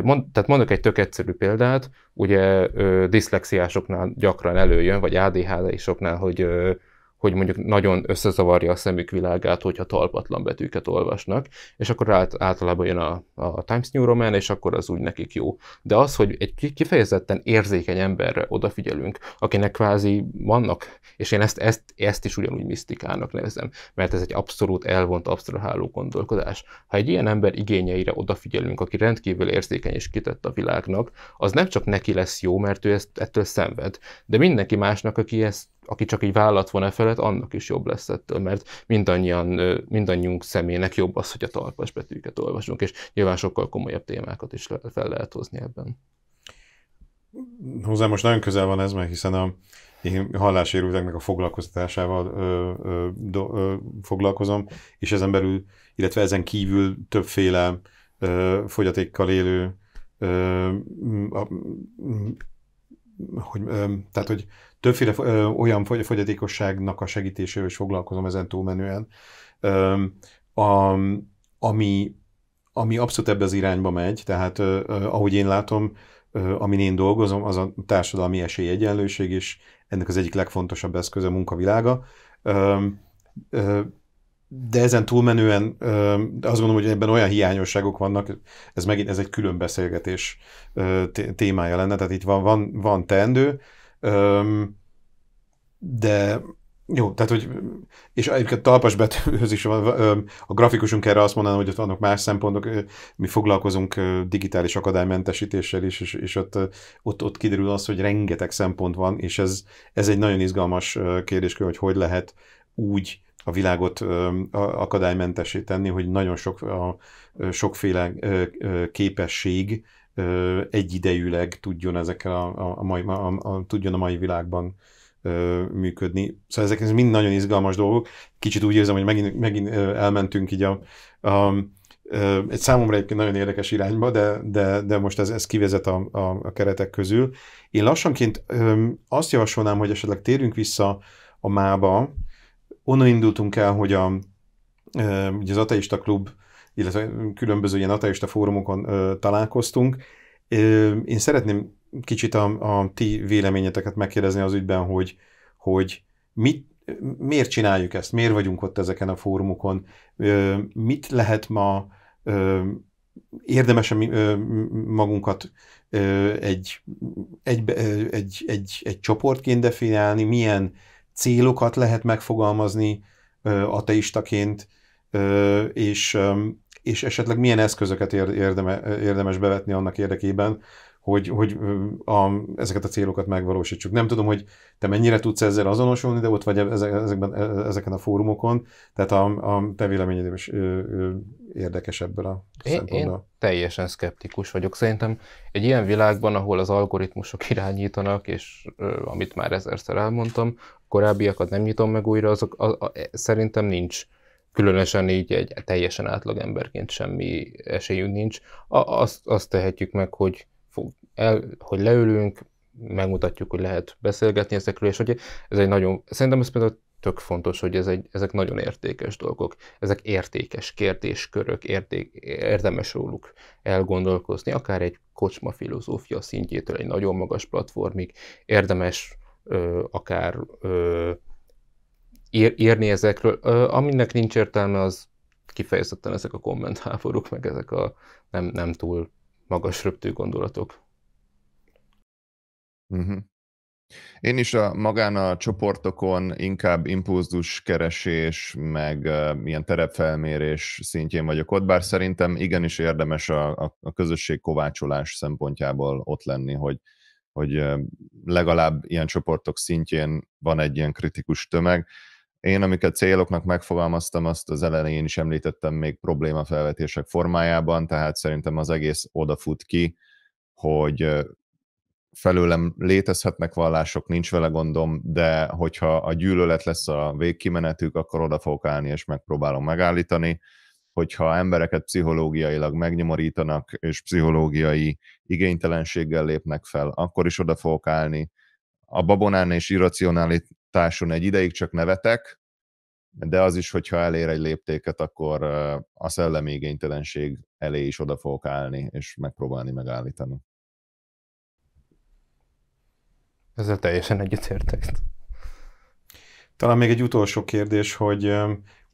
mond, tehát mondok egy tök egyszerű példát, ugye diszlexiásoknál gyakran előjön, vagy ADHD-soknál, hogy ö, hogy mondjuk nagyon összezavarja a szemük világát, hogyha talpatlan betűket olvasnak, és akkor át, általában jön a, a Times New Roman, és akkor az úgy nekik jó. De az, hogy egy kifejezetten érzékeny emberre odafigyelünk, akinek kvázi vannak, és én ezt, ezt, ezt is ugyanúgy misztikának nevezem, mert ez egy abszolút elvont, absztraháló gondolkodás. Ha egy ilyen ember igényeire odafigyelünk, aki rendkívül érzékeny és kitett a világnak, az nem csak neki lesz jó, mert ő ezt, ettől szenved, de mindenki másnak, aki ezt aki csak így vállat von e felett, annak is jobb lesz ettől, mert mindannyian, mindannyiunk személynek jobb az, hogy a talpas betűket olvasunk, és nyilván sokkal komolyabb témákat is fel lehet hozni ebben. Hozzá most nagyon közel van ez, mert hiszen a, én hallásérülteknek a foglalkoztatásával ö, ö, do, ö, foglalkozom, és ezen belül, illetve ezen kívül többféle ö, fogyatékkal élő ö, a, hogy, tehát, hogy többféle olyan fogyatékosságnak a segítésével is foglalkozom ezen túlmenően, ami, ami abszolút ebbe az irányba megy, tehát ahogy én látom, amin én dolgozom, az a társadalmi esélyegyenlőség, és ennek az egyik legfontosabb eszköze a munkavilága de ezen túlmenően azt gondolom, hogy ebben olyan hiányosságok vannak, ez megint ez egy külön beszélgetés témája lenne, tehát itt van, van, van teendő, de jó, tehát hogy, és egyébként talpas betűhöz is van, a grafikusunk erre azt mondaná, hogy ott vannak más szempontok, mi foglalkozunk digitális akadálymentesítéssel is, és, és ott, ott, ott kiderül az, hogy rengeteg szempont van, és ez, ez egy nagyon izgalmas kérdéskör, hogy hogy lehet úgy a világot akadálymentesé tenni, hogy nagyon sok, a, sokféle képesség egyidejűleg tudjon ezekkel a, a, mai, a, a, tudjon a mai világban működni. Szóval ezek ez mind nagyon izgalmas dolgok. Kicsit úgy érzem, hogy megint, megint elmentünk így a, a egy számomra egyébként nagyon érdekes irányba, de, de, de most ez, ez kivezet a, a, a keretek közül. Én lassanként azt javasolnám, hogy esetleg térjünk vissza a mába, onnan indultunk el, hogy a, ugye az ateista klub, illetve különböző ilyen ateista fórumokon találkoztunk. Én szeretném kicsit a, a ti véleményeteket megkérdezni az ügyben, hogy, hogy mit, miért csináljuk ezt, miért vagyunk ott ezeken a fórumokon, mit lehet ma érdemes magunkat egy, egy, egy, egy, egy csoportként definiálni, milyen célokat lehet megfogalmazni ateistaként, és, és esetleg milyen eszközöket érdeme, érdemes bevetni annak érdekében, hogy, hogy a, ezeket a célokat megvalósítsuk. Nem tudom, hogy te mennyire tudsz ezzel azonosulni, de ott vagy ezekben, e-, ezeken a fórumokon, tehát a, a te véleményed is érdekes ebből a én, én teljesen szkeptikus vagyok. Szerintem egy ilyen világban, ahol az algoritmusok irányítanak, és amit már ezerszer elmondtam, korábbiakat nem nyitom meg újra, azok a, a, a, e, szerintem nincs különösen így egy teljesen átlagemberként semmi esélyünk nincs. A, azt, azt tehetjük meg, hogy el, hogy leülünk, megmutatjuk, hogy lehet beszélgetni ezekről, és hogy ez egy nagyon, szerintem ez például tök fontos, hogy ez egy, ezek nagyon értékes dolgok, ezek értékes kérdéskörök, érték, érdemes róluk elgondolkozni, akár egy kocsma filozófia szintjétől egy nagyon magas platformig, érdemes ö, akár ö, ír, írni ezekről. Ö, aminek nincs értelme, az kifejezetten ezek a kommentháborúk, meg ezek a nem, nem túl magas röptű gondolatok. Uh-huh. Én is a, magán a csoportokon inkább keresés, meg uh, ilyen terepfelmérés szintjén vagyok ott, bár szerintem igenis érdemes a, a, a közösség kovácsolás szempontjából ott lenni, hogy, hogy uh, legalább ilyen csoportok szintjén van egy ilyen kritikus tömeg. Én, amiket céloknak megfogalmaztam, azt az elején is említettem még problémafelvetések formájában, tehát szerintem az egész odafut ki, hogy felőlem létezhetnek vallások, nincs vele gondom, de hogyha a gyűlölet lesz a végkimenetük, akkor oda fogok állni, és megpróbálom megállítani. Hogyha embereket pszichológiailag megnyomorítanak, és pszichológiai igénytelenséggel lépnek fel, akkor is oda fogok állni. A babonán és irracionalitáson egy ideig csak nevetek, de az is, hogyha elér egy léptéket, akkor a szellemi igénytelenség elé is oda fogok állni, és megpróbálni megállítani. Ezzel teljesen egyetértek. Talán még egy utolsó kérdés, hogy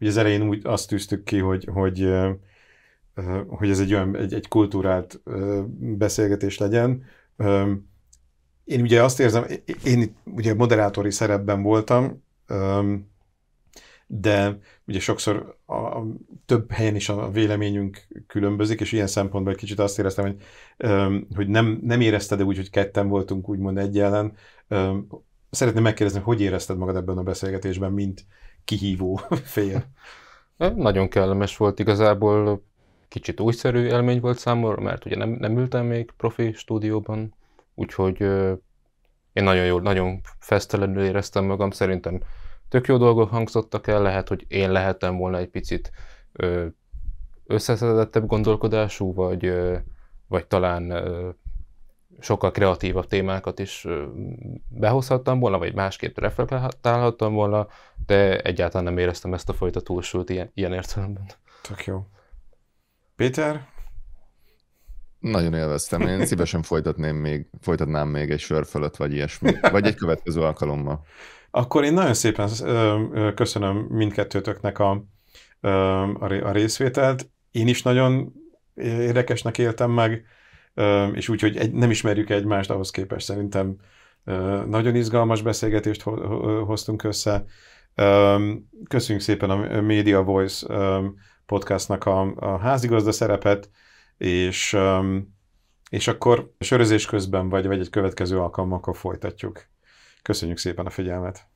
ugye az elején úgy azt tűztük ki, hogy, hogy, hogy ez egy olyan, egy, egy kultúrált beszélgetés legyen. Én ugye azt érzem, én itt ugye moderátori szerepben voltam, de ugye sokszor a, a több helyen is a véleményünk különbözik, és ilyen szempontból egy kicsit azt éreztem, hogy, hogy nem, nem érezted úgy, hogy ketten voltunk úgymond egy ellen. szeretném megkérdezni, hogy érezted magad ebben a beszélgetésben, mint kihívó fél? Nagyon kellemes volt igazából, kicsit újszerű élmény volt számomra, mert ugye nem, nem ültem még profi stúdióban, úgyhogy én nagyon jól, nagyon fesztelenül éreztem magam, szerintem tök jó dolgok hangzottak el, lehet, hogy én lehetem volna egy picit ö, összeszedettebb gondolkodású, vagy, ö, vagy talán ö, sokkal kreatívabb témákat is behozhattam volna, vagy másképp reflektálhattam volna, de egyáltalán nem éreztem ezt a fajta túlsúlyt ilyen, ilyen értelemben. Tök jó. Péter? Nagyon élveztem. Én szívesen folytatném még, folytatnám még egy sör fölött, vagy ilyesmi. Vagy egy következő alkalommal. Akkor én nagyon szépen köszönöm mindkettőtöknek a, a részvételt. Én is nagyon érdekesnek éltem meg, és úgy, hogy egy, nem ismerjük egymást, ahhoz képest szerintem nagyon izgalmas beszélgetést hoztunk össze. Köszönjük szépen a Media Voice podcastnak a, a házigazda szerepet, és, és akkor sörözés közben, vagy, vagy egy következő alkalommal folytatjuk. Köszönjük szépen a figyelmet!